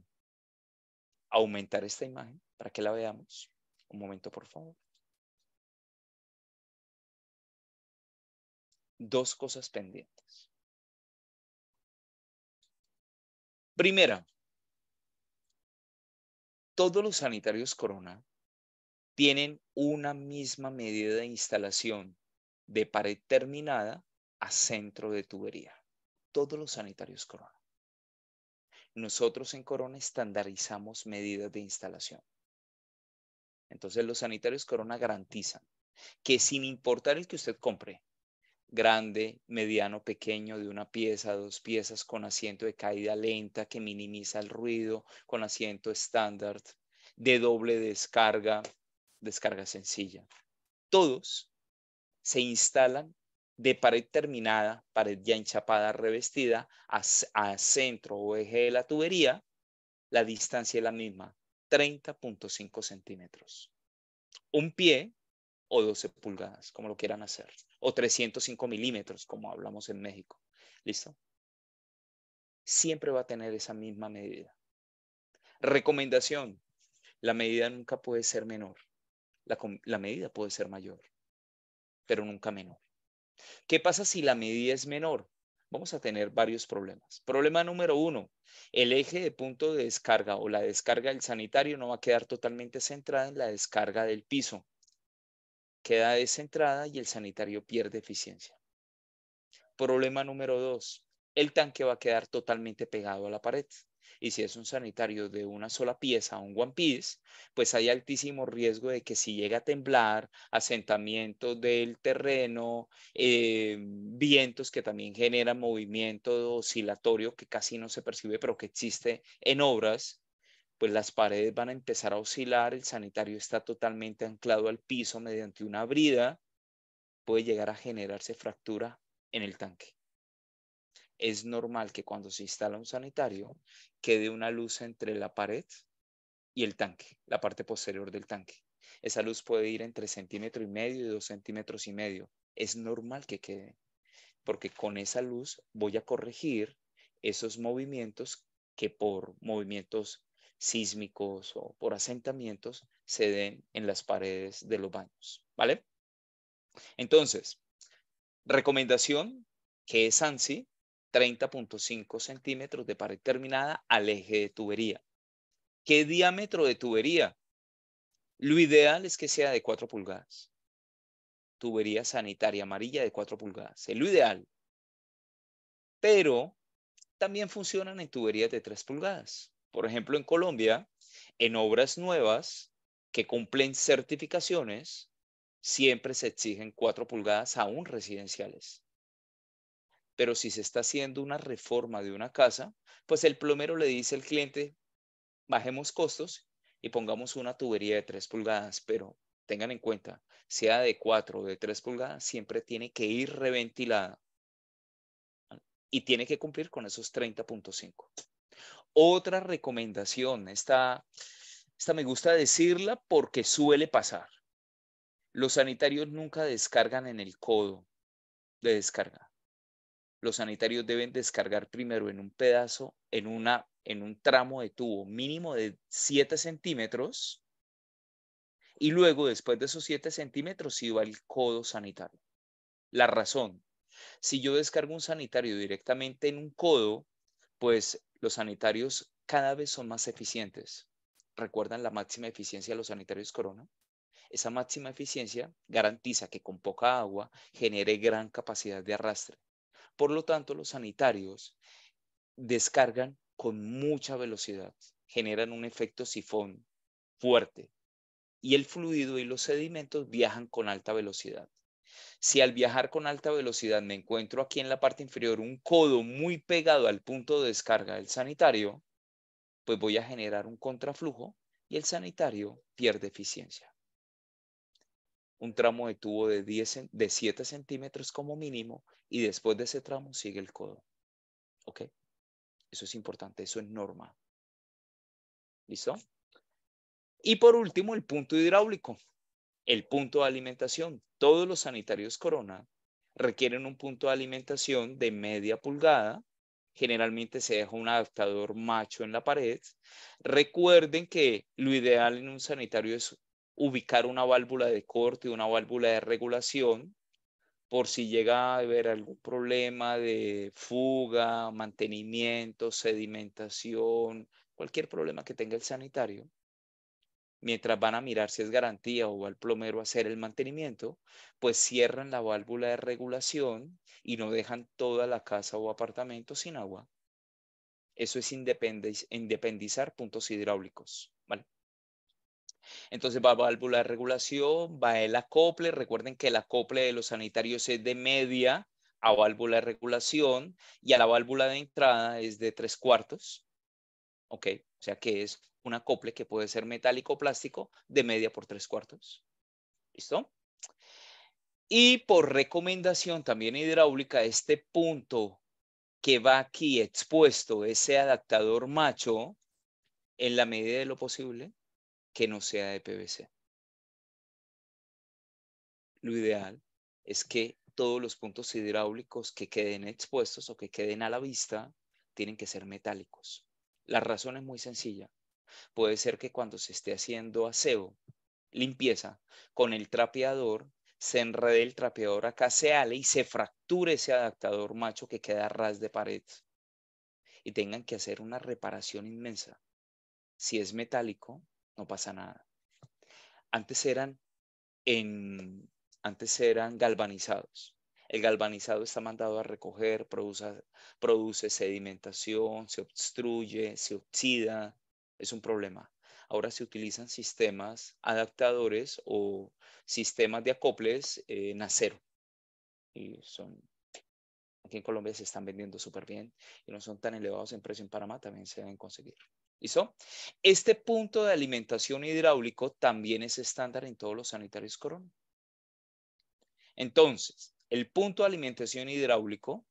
Speaker 2: aumentar esta imagen para que la veamos. Un momento, por favor. Dos cosas pendientes. Primera, todos los sanitarios Corona tienen una misma medida de instalación de pared terminada a centro de tubería. Todos los sanitarios Corona. Nosotros en Corona estandarizamos medidas de instalación. Entonces los sanitarios Corona garantizan que sin importar el que usted compre, grande, mediano, pequeño, de una pieza, dos piezas, con asiento de caída lenta que minimiza el ruido, con asiento estándar, de doble descarga, descarga sencilla. Todos se instalan de pared terminada, pared ya enchapada, revestida, a, a centro o eje de la tubería, la distancia es la misma, 30.5 centímetros. Un pie o 12 pulgadas, como lo quieran hacer, o 305 milímetros, como hablamos en México. ¿Listo? Siempre va a tener esa misma medida. Recomendación, la medida nunca puede ser menor. La, medida puede ser mayor, pero nunca menor. ¿Qué pasa si la medida es menor? Vamos a tener varios problemas. Problema número uno, el eje de punto de descarga o la descarga del sanitario no va a quedar totalmente centrada en la descarga del piso queda descentrada y el sanitario pierde eficiencia. Problema número dos, el tanque va a quedar totalmente pegado a la pared. Y si es un sanitario de una sola pieza, un one piece, pues hay altísimo riesgo de que si llega a temblar, asentamiento del terreno, eh, vientos que también generan movimiento oscilatorio que casi no se percibe, pero que existe en obras, pues las paredes van a empezar a oscilar, el sanitario está totalmente anclado al piso mediante una brida, puede llegar a generarse fractura en el tanque. Es normal que cuando se instala un sanitario quede una luz entre la pared y el tanque, la parte posterior del tanque. Esa luz puede ir entre centímetro y medio y dos centímetros y medio. Es normal que quede, porque con esa luz voy a corregir esos movimientos que por movimientos sísmicos o por asentamientos se den en las paredes de los baños, ¿vale? Entonces, recomendación que es ANSI, 30.5 centímetros de pared terminada al eje de tubería. ¿Qué diámetro de tubería? Lo ideal es que sea de 4 pulgadas. Tubería sanitaria amarilla de 4 pulgadas. Es lo ideal. Pero también funcionan en tuberías de 3 pulgadas por ejemplo en Colombia, en obras nuevas que cumplen certificaciones, siempre se exigen 4 pulgadas aún residenciales. Pero si se está haciendo una reforma de una casa, pues el plomero le dice al cliente, bajemos costos y pongamos una tubería de 3 pulgadas, pero tengan en cuenta, sea de 4 o de 3 pulgadas, siempre tiene que ir reventilada y tiene que cumplir con esos 30.5. Otra recomendación, esta, esta me gusta decirla porque suele pasar. Los sanitarios nunca descargan en el codo de descarga. Los sanitarios deben descargar primero en un pedazo, en, una, en un tramo de tubo mínimo de 7 centímetros y luego después de esos 7 centímetros iba el codo sanitario. La razón, si yo descargo un sanitario directamente en un codo, pues los sanitarios cada vez son más eficientes. ¿Recuerdan la máxima eficiencia de los sanitarios Corona? Esa máxima eficiencia garantiza que con poca agua genere gran capacidad de arrastre. Por lo tanto, los sanitarios descargan con mucha velocidad, generan un efecto sifón fuerte y el fluido y los sedimentos viajan con alta velocidad. Si al viajar con alta velocidad me encuentro aquí en la parte inferior un codo muy pegado al punto de descarga del sanitario, pues voy a generar un contraflujo y el sanitario pierde eficiencia. Un tramo de tubo de, 7 centímetros como mínimo y después de ese tramo sigue el codo. ¿Ok? Eso es importante, eso es norma. ¿Listo? Y por último, el punto hidráulico el punto de alimentación. Todos los sanitarios Corona requieren un punto de alimentación de media pulgada. Generalmente se deja un adaptador macho en la pared. Recuerden que lo ideal en un sanitario es ubicar una válvula de corte, una válvula de regulación, por si llega a haber algún problema de fuga, mantenimiento, sedimentación, cualquier problema que tenga el sanitario mientras van a mirar si es garantía o al el plomero a hacer el mantenimiento, pues cierran la válvula de regulación y no dejan toda la casa o apartamento sin agua. Eso es independizar puntos hidráulicos. ¿vale? Entonces va válvula de regulación, va el acople. Recuerden que el acople de los sanitarios es de media a válvula de regulación y a la válvula de entrada es de tres cuartos. ¿Ok? O sea que es una acople que puede ser metálico o plástico de media por tres cuartos. ¿Listo? Y por recomendación también hidráulica, este punto que va aquí expuesto, ese adaptador macho, en la medida de lo posible, que no sea de PVC. Lo ideal es que todos los puntos hidráulicos que queden expuestos o que queden a la vista tienen que ser metálicos. La razón es muy sencilla. Puede ser que cuando se esté haciendo aseo, limpieza, con el trapeador, se enrede el trapeador acá, se ale y se fracture ese adaptador macho que queda ras de pared. Y tengan que hacer una reparación inmensa. Si es metálico, no pasa nada. Antes eran, antes eran galvanizados. El galvanizado está mandado a recoger, produce sedimentación, se obstruye, se oxida, es un problema. Ahora se utilizan sistemas adaptadores o sistemas de acoples eh, en acero. Y son, aquí en Colombia se están vendiendo súper bien y no son tan elevados en precio. En Panamá también se deben conseguir. ¿Listo? Este punto de alimentación hidráulico también es estándar en todos los sanitarios corona. Entonces, el punto de alimentación hidráulico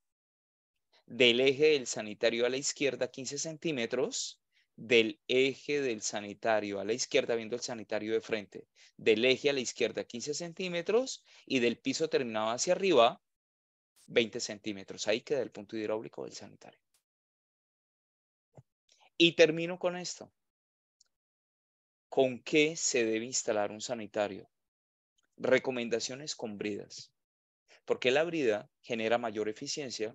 Speaker 2: del eje del sanitario a la izquierda 15 centímetros del eje del sanitario a la izquierda, viendo el sanitario de frente, del eje a la izquierda 15 centímetros y del piso terminado hacia arriba 20 centímetros. Ahí queda el punto hidráulico del sanitario. Y termino con esto. ¿Con qué se debe instalar un sanitario? Recomendaciones con bridas. Porque la brida genera mayor eficiencia.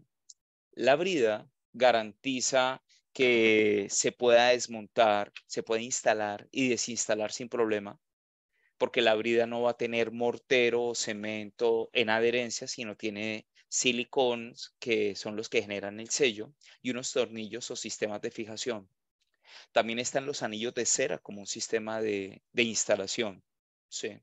Speaker 2: La brida garantiza que se pueda desmontar, se puede instalar y desinstalar sin problema, porque la brida no va a tener mortero, o cemento en adherencia, sino tiene silicones que son los que generan el sello y unos tornillos o sistemas de fijación. También están los anillos de cera como un sistema de, instalación. Sí.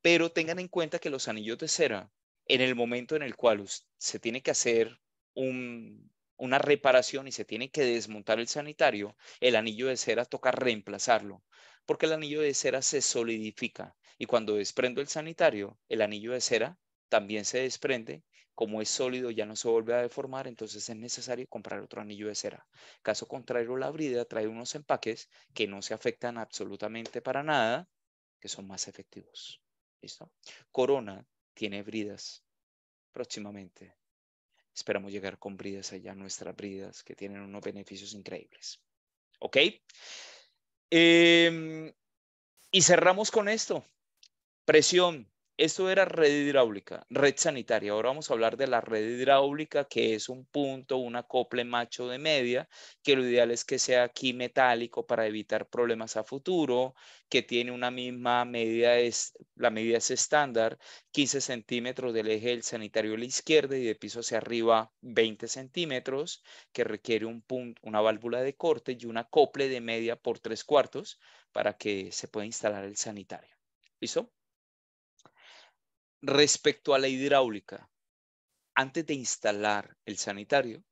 Speaker 2: Pero tengan en cuenta que los anillos de cera, en el momento en el cual se tiene que hacer un, una reparación y se tiene que desmontar el sanitario, el anillo de cera toca reemplazarlo, porque el anillo de cera se solidifica y cuando desprendo el sanitario, el anillo de cera también se desprende, como es sólido ya no se vuelve a deformar, entonces es necesario comprar otro anillo de cera. Caso contrario, la brida trae unos empaques que no se afectan absolutamente para nada, que son más efectivos. ¿Listo? Corona tiene bridas próximamente. Esperamos llegar con bridas allá, nuestras bridas, que tienen unos beneficios increíbles. ¿Ok? Em, y cerramos con esto. Presión, esto era red hidráulica, red sanitaria. Ahora vamos a hablar de la red hidráulica, que es un punto, una acople macho de media, que lo ideal es que sea aquí metálico para evitar problemas a futuro, que tiene una misma medida, es, la medida es estándar, 15 centímetros del eje del sanitario a la izquierda y de piso hacia arriba 20 centímetros, que requiere un punto, una válvula de corte y una acople de media por tres cuartos para que se pueda instalar el sanitario. ¿Listo? respecto a la hidráulica, antes de instalar el sanitario,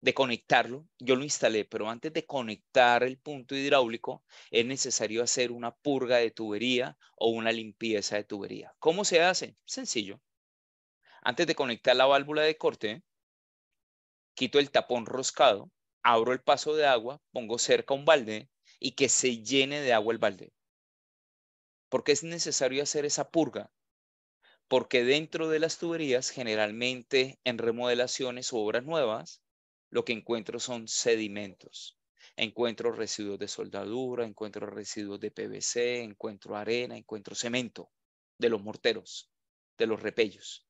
Speaker 2: de conectarlo, yo lo instalé, pero antes de conectar el punto hidráulico es necesario hacer una purga de tubería o una limpieza de tubería. ¿Cómo se hace? Sencillo. Antes de conectar la válvula de corte, quito el tapón roscado, abro el paso de agua, pongo cerca un balde y que se llene de agua el balde. Porque es necesario hacer esa purga porque dentro de las tuberías, generalmente en remodelaciones o obras nuevas, lo que encuentro son sedimentos. Encuentro residuos de soldadura, encuentro residuos de PVC, encuentro arena, encuentro cemento de los morteros, de los repellos.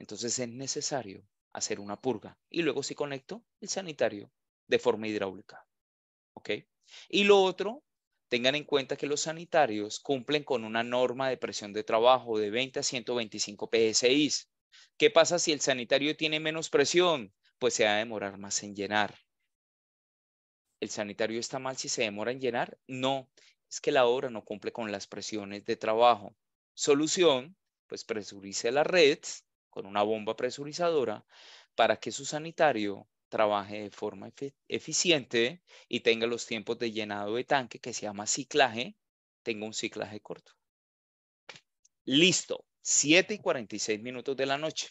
Speaker 2: Entonces es necesario hacer una purga y luego si conecto el sanitario de forma hidráulica. ¿Ok? Y lo otro tengan en cuenta que los sanitarios cumplen con una norma de presión de trabajo de 20 a 125 PSI. ¿Qué pasa si el sanitario tiene menos presión? Pues se va a demorar más en llenar. ¿El sanitario está mal si se demora en llenar? No, es que la obra no cumple con las presiones de trabajo. Solución, pues presurice la red con una bomba presurizadora para que su sanitario trabaje de forma eficiente y tenga los tiempos de llenado de tanque que se llama ciclaje, tenga un ciclaje corto. Listo, 7 y 46 minutos de la noche.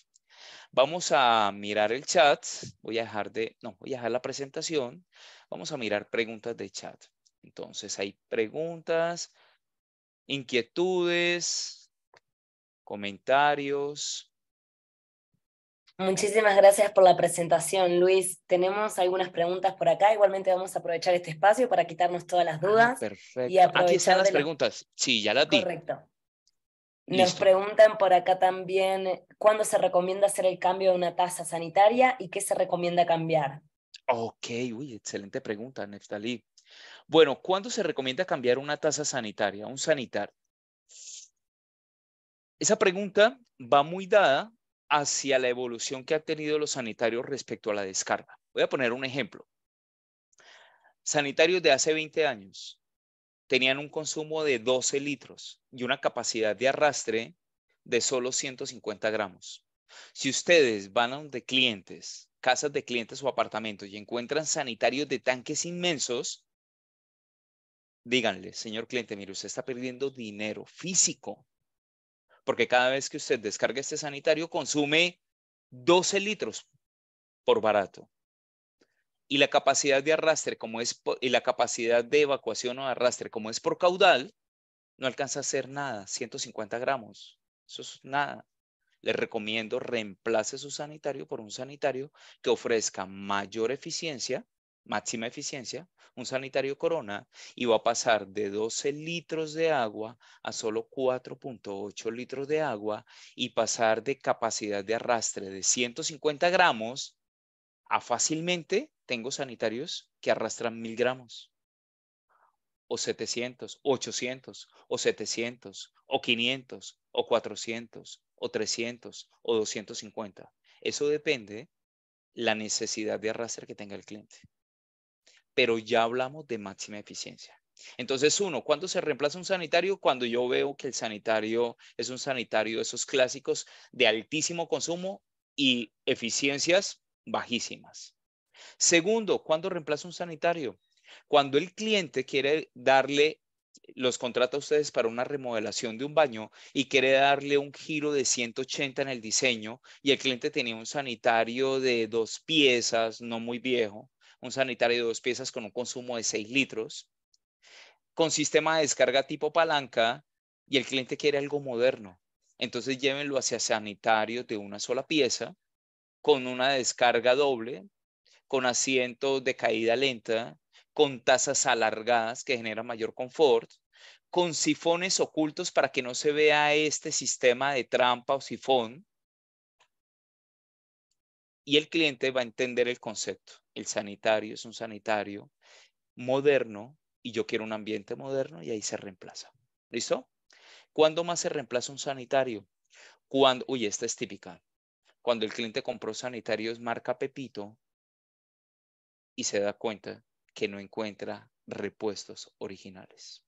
Speaker 2: Vamos a mirar el chat, voy a dejar de, no, voy a dejar la presentación, vamos a mirar preguntas de chat. Entonces hay preguntas, inquietudes, comentarios,
Speaker 1: Muchísimas gracias por la presentación, Luis. Tenemos algunas preguntas por acá. Igualmente vamos a aprovechar este espacio para quitarnos todas las ah, dudas.
Speaker 2: perfecto. Y Aquí están las preguntas. Sí, ya las di. Correcto. Nos
Speaker 1: preguntan por acá también cuándo se recomienda hacer el cambio de una tasa sanitaria y qué se recomienda cambiar.
Speaker 2: Ok, uy, excelente pregunta, Neftalí. Bueno, ¿cuándo se recomienda cambiar una tasa sanitaria, un sanitar? Esa pregunta va muy dada hacia la evolución que han tenido los sanitarios respecto a la descarga. Voy a poner un ejemplo. Sanitarios de hace 20 años tenían un consumo de 12 litros y una capacidad de arrastre de solo 150 gramos. Si ustedes van a donde clientes, casas de clientes o apartamentos y encuentran sanitarios de tanques inmensos, díganle, señor cliente, mire, usted está perdiendo dinero físico porque cada vez que usted descargue este sanitario consume 12 litros por barato. Y la capacidad de arrastre, como es, y la capacidad de evacuación o arrastre, como es por caudal, no alcanza a hacer nada, 150 gramos. Eso es nada. Le recomiendo reemplace su sanitario por un sanitario que ofrezca mayor eficiencia máxima eficiencia, un sanitario Corona, y va a pasar de 12 litros de agua a solo 4.8 litros de agua y pasar de capacidad de arrastre de 150 gramos a fácilmente tengo sanitarios que arrastran 1000 gramos o 700, 800, o 700, o 500, o 400, o 300, o 250. Eso depende la necesidad de arrastre que tenga el cliente pero ya hablamos de máxima eficiencia. Entonces, uno, ¿cuándo se reemplaza un sanitario? Cuando yo veo que el sanitario es un sanitario de esos clásicos de altísimo consumo y eficiencias bajísimas. Segundo, ¿cuándo reemplaza un sanitario? Cuando el cliente quiere darle, los contrata a ustedes para una remodelación de un baño y quiere darle un giro de 180 en el diseño y el cliente tenía un sanitario de dos piezas, no muy viejo, un sanitario de dos piezas con un consumo de seis litros, con sistema de descarga tipo palanca y el cliente quiere algo moderno. Entonces llévenlo hacia sanitarios de una sola pieza, con una descarga doble, con asientos de caída lenta, con tazas alargadas que generan mayor confort, con sifones ocultos para que no se vea este sistema de trampa o sifón, y el cliente va a entender el concepto. El sanitario es un sanitario moderno y yo quiero un ambiente moderno y ahí se reemplaza. ¿Listo? ¿Cuándo más se reemplaza un sanitario? Cuando, uy, esta es típica. Cuando el cliente compró sanitarios marca Pepito y se da cuenta que no encuentra repuestos originales.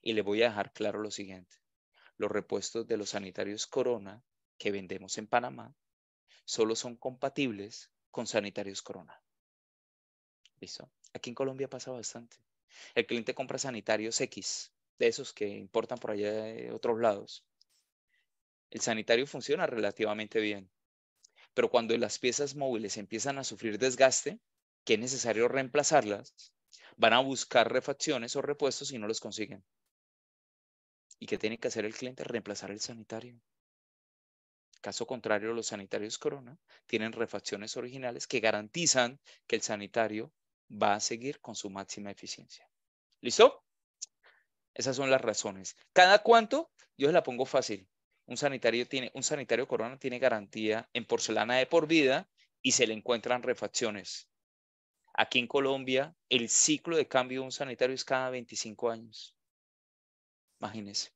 Speaker 2: Y le voy a dejar claro lo siguiente. Los repuestos de los sanitarios Corona que vendemos en Panamá solo son compatibles con sanitarios Corona. ¿Listo? Aquí en Colombia pasa bastante. El cliente compra sanitarios X, de esos que importan por allá de otros lados. El sanitario funciona relativamente bien, pero cuando las piezas móviles empiezan a sufrir desgaste, que es necesario reemplazarlas, van a buscar refacciones o repuestos y no los consiguen. ¿Y qué tiene que hacer el cliente? Reemplazar el sanitario. Caso contrario, los sanitarios Corona tienen refacciones originales que garantizan que el sanitario va a seguir con su máxima eficiencia. ¿Listo? Esas son las razones. ¿Cada cuánto? Yo se la pongo fácil. Un sanitario, tiene, un sanitario Corona tiene garantía en porcelana de por vida y se le encuentran refacciones. Aquí en Colombia, el ciclo de cambio de un sanitario es cada 25 años. Imagínense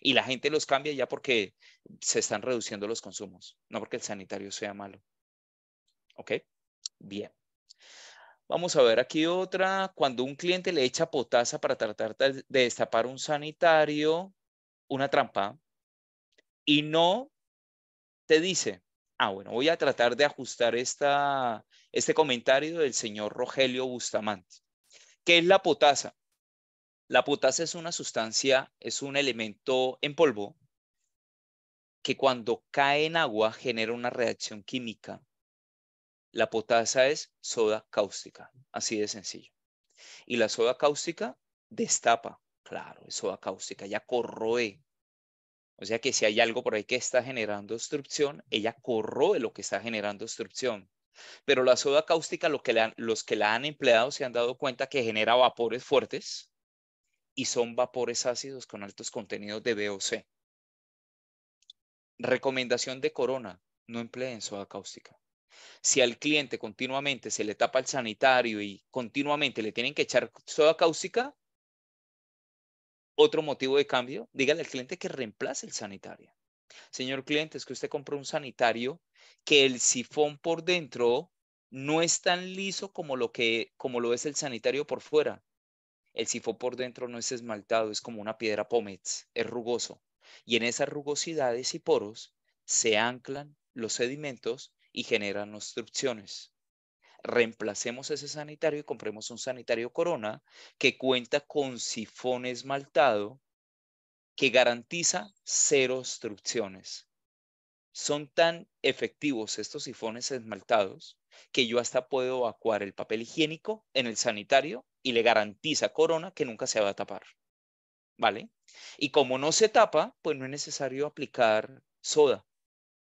Speaker 2: y la gente los cambia ya porque se están reduciendo los consumos, no porque el sanitario sea malo. ¿Ok? Bien. Vamos a ver aquí otra. Cuando un cliente le echa potasa para tratar de destapar un sanitario, una trampa, y no te dice, ah, bueno, voy a tratar de ajustar esta, este comentario del señor Rogelio Bustamante. ¿Qué es la potasa? La potasa es una sustancia, es un elemento en polvo que cuando cae en agua genera una reacción química. La potasa es soda cáustica, así de sencillo. Y la soda cáustica destapa, claro, es soda cáustica, ya corroe. O sea que si hay algo por ahí que está generando obstrucción, ella corroe lo que está generando obstrucción. Pero la soda cáustica, lo que los que la han empleado se han dado cuenta que genera vapores fuertes, y son vapores ácidos con altos contenidos de VOC. Recomendación de Corona, no empleen soda cáustica. Si al cliente continuamente se le tapa el sanitario y continuamente le tienen que echar soda cáustica, otro motivo de cambio, dígale al cliente que reemplace el sanitario. Señor cliente, es que usted compró un sanitario que el sifón por dentro no es tan liso como lo que como lo es el sanitario por fuera. El sifón por dentro no es esmaltado, es como una piedra pómez, es rugoso. Y en esas rugosidades y poros se anclan los sedimentos y generan obstrucciones. Reemplacemos ese sanitario y compremos un sanitario Corona que cuenta con sifón esmaltado que garantiza cero obstrucciones. Son tan efectivos estos sifones esmaltados que yo hasta puedo evacuar el papel higiénico en el sanitario y le garantiza Corona que nunca se va a tapar. ¿Vale? Y como no se tapa, pues no es necesario aplicar soda,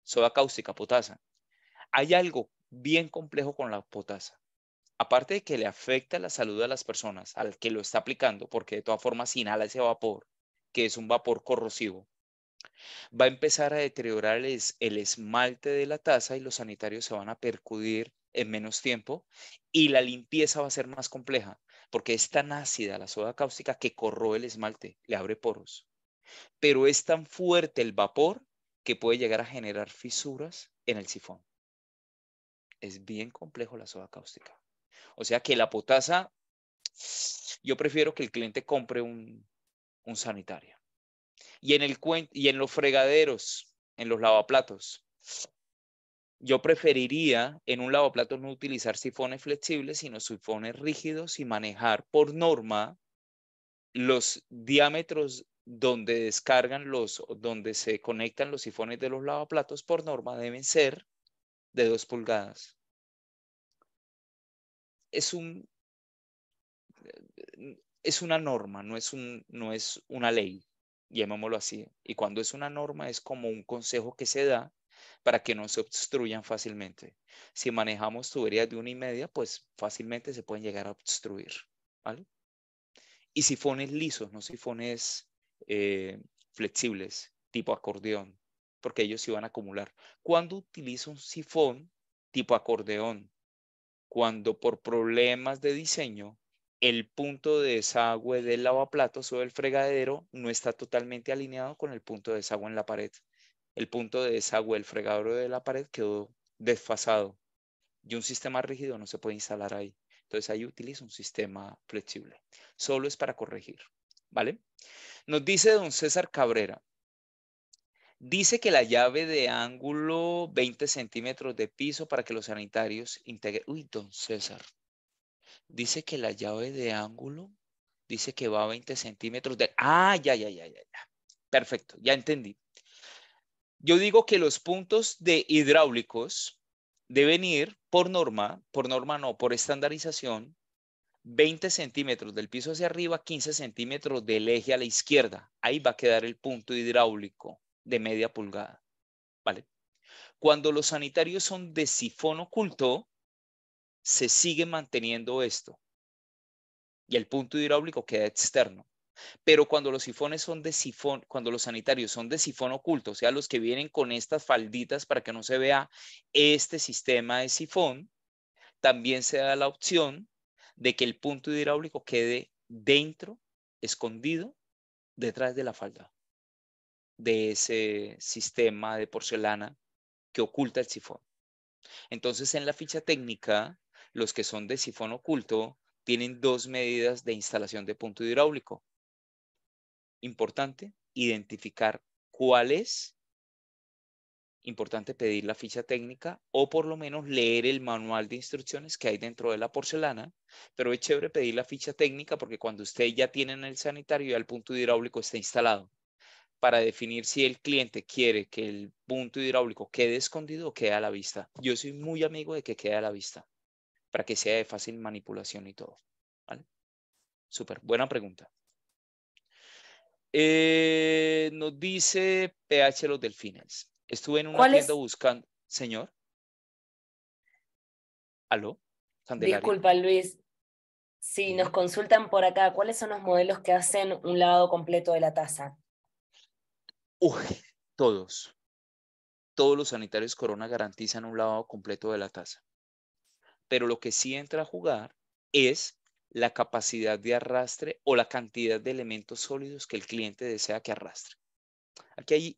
Speaker 2: soda cáustica, potasa. Hay algo bien complejo con la potasa. Aparte de que le afecta la salud a las personas, al que lo está aplicando, porque de todas formas inhala ese vapor, que es un vapor corrosivo, va a empezar a deteriorar el, el esmalte de la taza y los sanitarios se van a percudir en menos tiempo y la limpieza va a ser más compleja porque es tan ácida la soda cáustica que corroe el esmalte, le abre poros. Pero es tan fuerte el vapor que puede llegar a generar fisuras en el sifón. Es bien complejo la soda cáustica. O sea que la potasa, yo prefiero que el cliente compre un, un sanitario. Y en, el, y en los fregaderos, en los lavaplatos, yo preferiría en un lavaplatos no utilizar sifones flexibles, sino sifones rígidos y manejar por norma los diámetros donde descargan los, donde se conectan los sifones de los lavaplatos por norma deben ser de dos pulgadas. Es un, eh, es una norma, no es, un, no es una ley, llamémoslo así. Y cuando es una norma es como un consejo que se da para que no se obstruyan fácilmente. Si manejamos tuberías de una y media, pues fácilmente se pueden llegar a obstruir, ¿vale? Y sifones lisos, no sifones eh, flexibles, tipo acordeón, porque ellos se van a acumular. ¿Cuándo utilizo un sifón tipo acordeón, cuando por problemas de diseño el punto de desagüe del lavaplatos o del fregadero no está totalmente alineado con el punto de desagüe en la pared el punto de desagüe el fregadero de la pared quedó desfasado y un sistema rígido no se puede instalar ahí. Entonces ahí utilizo un sistema flexible. Solo es para corregir, ¿vale? Nos dice don César Cabrera. Dice que la llave de ángulo 20 centímetros de piso para que los sanitarios integren. Uy, don César. Dice que la llave de ángulo dice que va a 20 centímetros de... Ah, ya, ya, ya, ya, ya. Perfecto, ya entendí. Yo digo que los puntos de hidráulicos deben ir por norma, por norma no, por estandarización, 20 centímetros del piso hacia arriba, 15 centímetros del eje a la izquierda. Ahí va a quedar el punto hidráulico de media pulgada. ¿Vale? Cuando los sanitarios son de sifón oculto, se sigue manteniendo esto. Y el punto hidráulico queda externo. Pero cuando los sifones son de sifón, cuando los sanitarios son de sifón oculto, o sea, los que vienen con estas falditas para que no se vea este sistema de sifón, también se da la opción de que el punto hidráulico quede dentro, escondido, detrás de la falda de ese sistema de porcelana que oculta el sifón. Entonces, en la ficha técnica, los que son de sifón oculto tienen dos medidas de instalación de punto hidráulico, importante identificar cuál es. Importante pedir la ficha técnica o por lo menos leer el manual de instrucciones que hay dentro de la porcelana. Pero es chévere pedir la ficha técnica porque cuando usted ya tiene el sanitario y el punto hidráulico está instalado para definir si el cliente quiere que el punto hidráulico quede escondido o quede a la vista. Yo soy muy amigo de que quede a la vista para que sea de fácil manipulación y todo. ¿vale? Súper, buena pregunta. Eh, nos dice PH Los Delfines. Estuve en una tienda buscando. Señor. ¿Aló? Disculpa,
Speaker 1: Luis. Si nos consultan por acá, ¿cuáles son los modelos que hacen un lavado completo de la taza?
Speaker 2: Uy, todos. Todos los sanitarios Corona garantizan un lavado completo de la taza. Pero lo que sí entra a jugar es la capacidad de arrastre o la cantidad de elementos sólidos que el cliente desea que arrastre. Aquí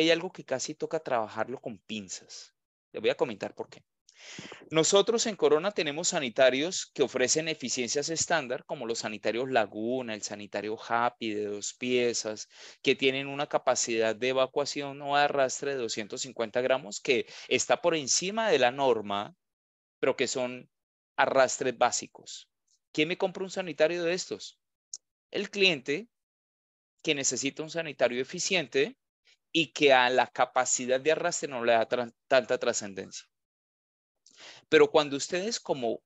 Speaker 2: hay, algo que casi toca trabajarlo con pinzas. Les voy a comentar por qué. Nosotros en Corona tenemos sanitarios que ofrecen eficiencias estándar, como los sanitarios Laguna, el sanitario Happy de dos piezas, que tienen una capacidad de evacuación o arrastre de 250 gramos, que está por encima de la norma, pero que son arrastres básicos. ¿Quién me compra un sanitario de estos? El cliente que necesita un sanitario eficiente y que a la capacidad de arrastre no le da tanta trascendencia. Pero cuando ustedes como,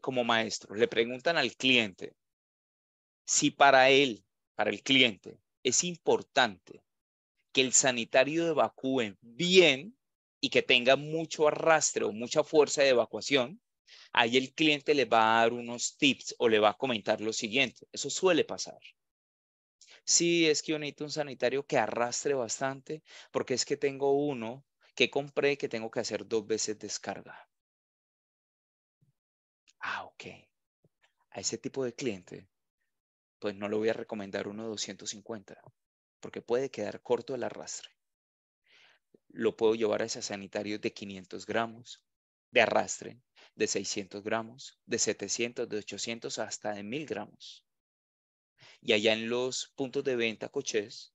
Speaker 2: como maestros le preguntan al cliente si para él, para el cliente, es importante que el sanitario evacúe bien y que tenga mucho arrastre o mucha fuerza de evacuación, ahí el cliente le va a dar unos tips o le va a comentar lo siguiente. Eso suele pasar. Sí, es que yo necesito un sanitario que arrastre bastante porque es que tengo uno que compré que tengo que hacer dos veces descarga. Ah, ok. A ese tipo de cliente, pues no le voy a recomendar uno de 250 porque puede quedar corto el arrastre. Lo puedo llevar a ese sanitario de 500 gramos de arrastre de 600 gramos, de 700, de 800 hasta de 1000 gramos. Y allá en los puntos de venta coches,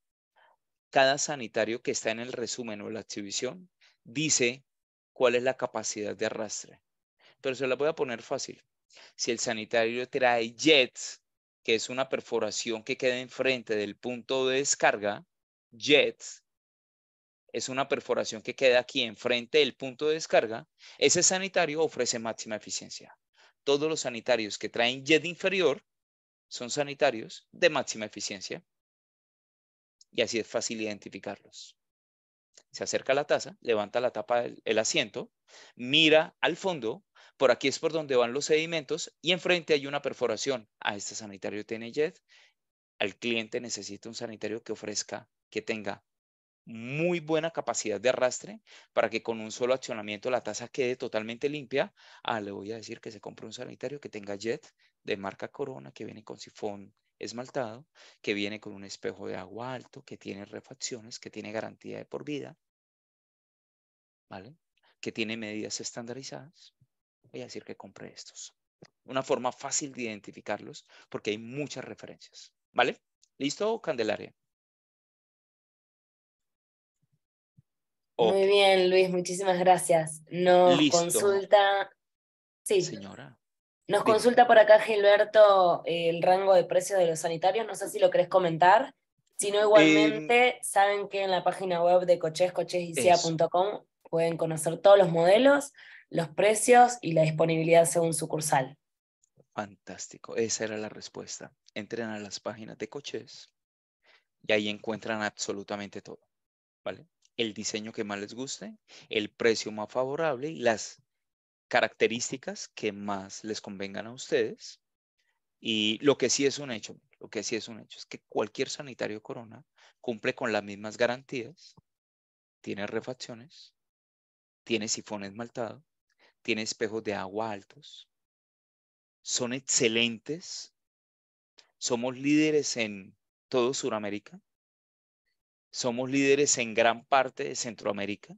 Speaker 2: cada sanitario que está en el resumen o la exhibición dice cuál es la capacidad de arrastre. Pero se la voy a poner fácil. Si el sanitario trae jets, que es una perforación que queda enfrente del punto de descarga, jets es una perforación que queda aquí enfrente del punto de descarga, ese sanitario ofrece máxima eficiencia. Todos los sanitarios que traen jet inferior son sanitarios de máxima eficiencia y así es fácil identificarlos. Se acerca la taza, levanta la tapa del asiento, mira al fondo, por aquí es por donde van los sedimentos y enfrente hay una perforación. A ah, este sanitario tiene jet, al cliente necesita un sanitario que ofrezca, que tenga muy buena capacidad de arrastre para que con un solo accionamiento la taza quede totalmente limpia. Ah, le voy a decir que se compre un sanitario que tenga jet de marca Corona, que viene con sifón esmaltado, que viene con un espejo de agua alto, que tiene refacciones, que tiene garantía de por vida, ¿vale? Que tiene medidas estandarizadas. Voy a decir que compre estos. Una forma fácil de identificarlos porque hay muchas referencias, ¿vale? ¿Listo, Candelaria? Muy
Speaker 1: bien, Luis, muchísimas gracias. Nos consulta. Sí. Señora. Nos consulta por acá, Gilberto, eh, el rango de precios de los sanitarios. No sé si lo querés comentar. Si no, em, igualmente, saben que en la página web de coches, pueden conocer todos los modelos, los precios y la disponibilidad según sucursal.
Speaker 2: Fantástico, esa era la respuesta. Entren a las páginas de coches y ahí encuentran absolutamente todo. ¿Vale? el diseño que más les guste, el precio más favorable y las características que más les convengan a ustedes. Y lo que sí es un hecho, lo que sí es un hecho es que cualquier sanitario Corona cumple con las mismas garantías, tiene refacciones, tiene sifón esmaltado, tiene espejos de agua altos, son excelentes, somos líderes en todo Sudamérica, somos líderes en gran parte de Centroamérica.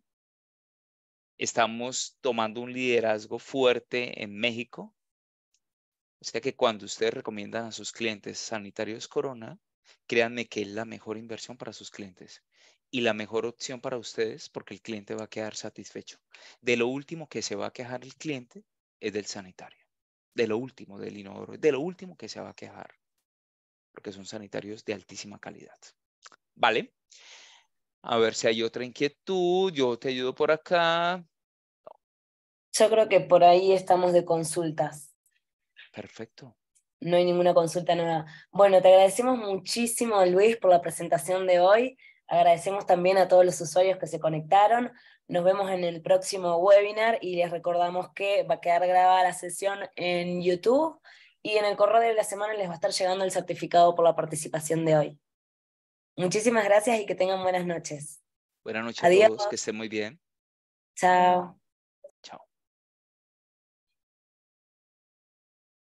Speaker 2: Estamos tomando un liderazgo fuerte en México. O sea que cuando ustedes recomiendan a sus clientes sanitarios Corona, créanme que es la mejor inversión para sus clientes y la mejor opción para ustedes porque el cliente va a quedar satisfecho. De lo último que se va a quejar el cliente es del sanitario, de lo último, del inodoro, de lo último que se va a quejar, porque son sanitarios de altísima calidad. ¿Vale? A ver si hay otra inquietud. Yo te ayudo por acá.
Speaker 1: Yo creo que por ahí estamos de consultas.
Speaker 2: Perfecto.
Speaker 1: No hay ninguna consulta nueva. Bueno, te agradecemos muchísimo, Luis, por la presentación de hoy. Agradecemos también a todos los usuarios que se conectaron. Nos vemos en el próximo webinar y les recordamos que va a quedar grabada la sesión en YouTube y en el correo de la semana les va a estar llegando el certificado por la participación de hoy. Muchísimas gracias y que tengan buenas noches.
Speaker 2: Buenas noches a todos, que estén muy bien.
Speaker 1: Chao.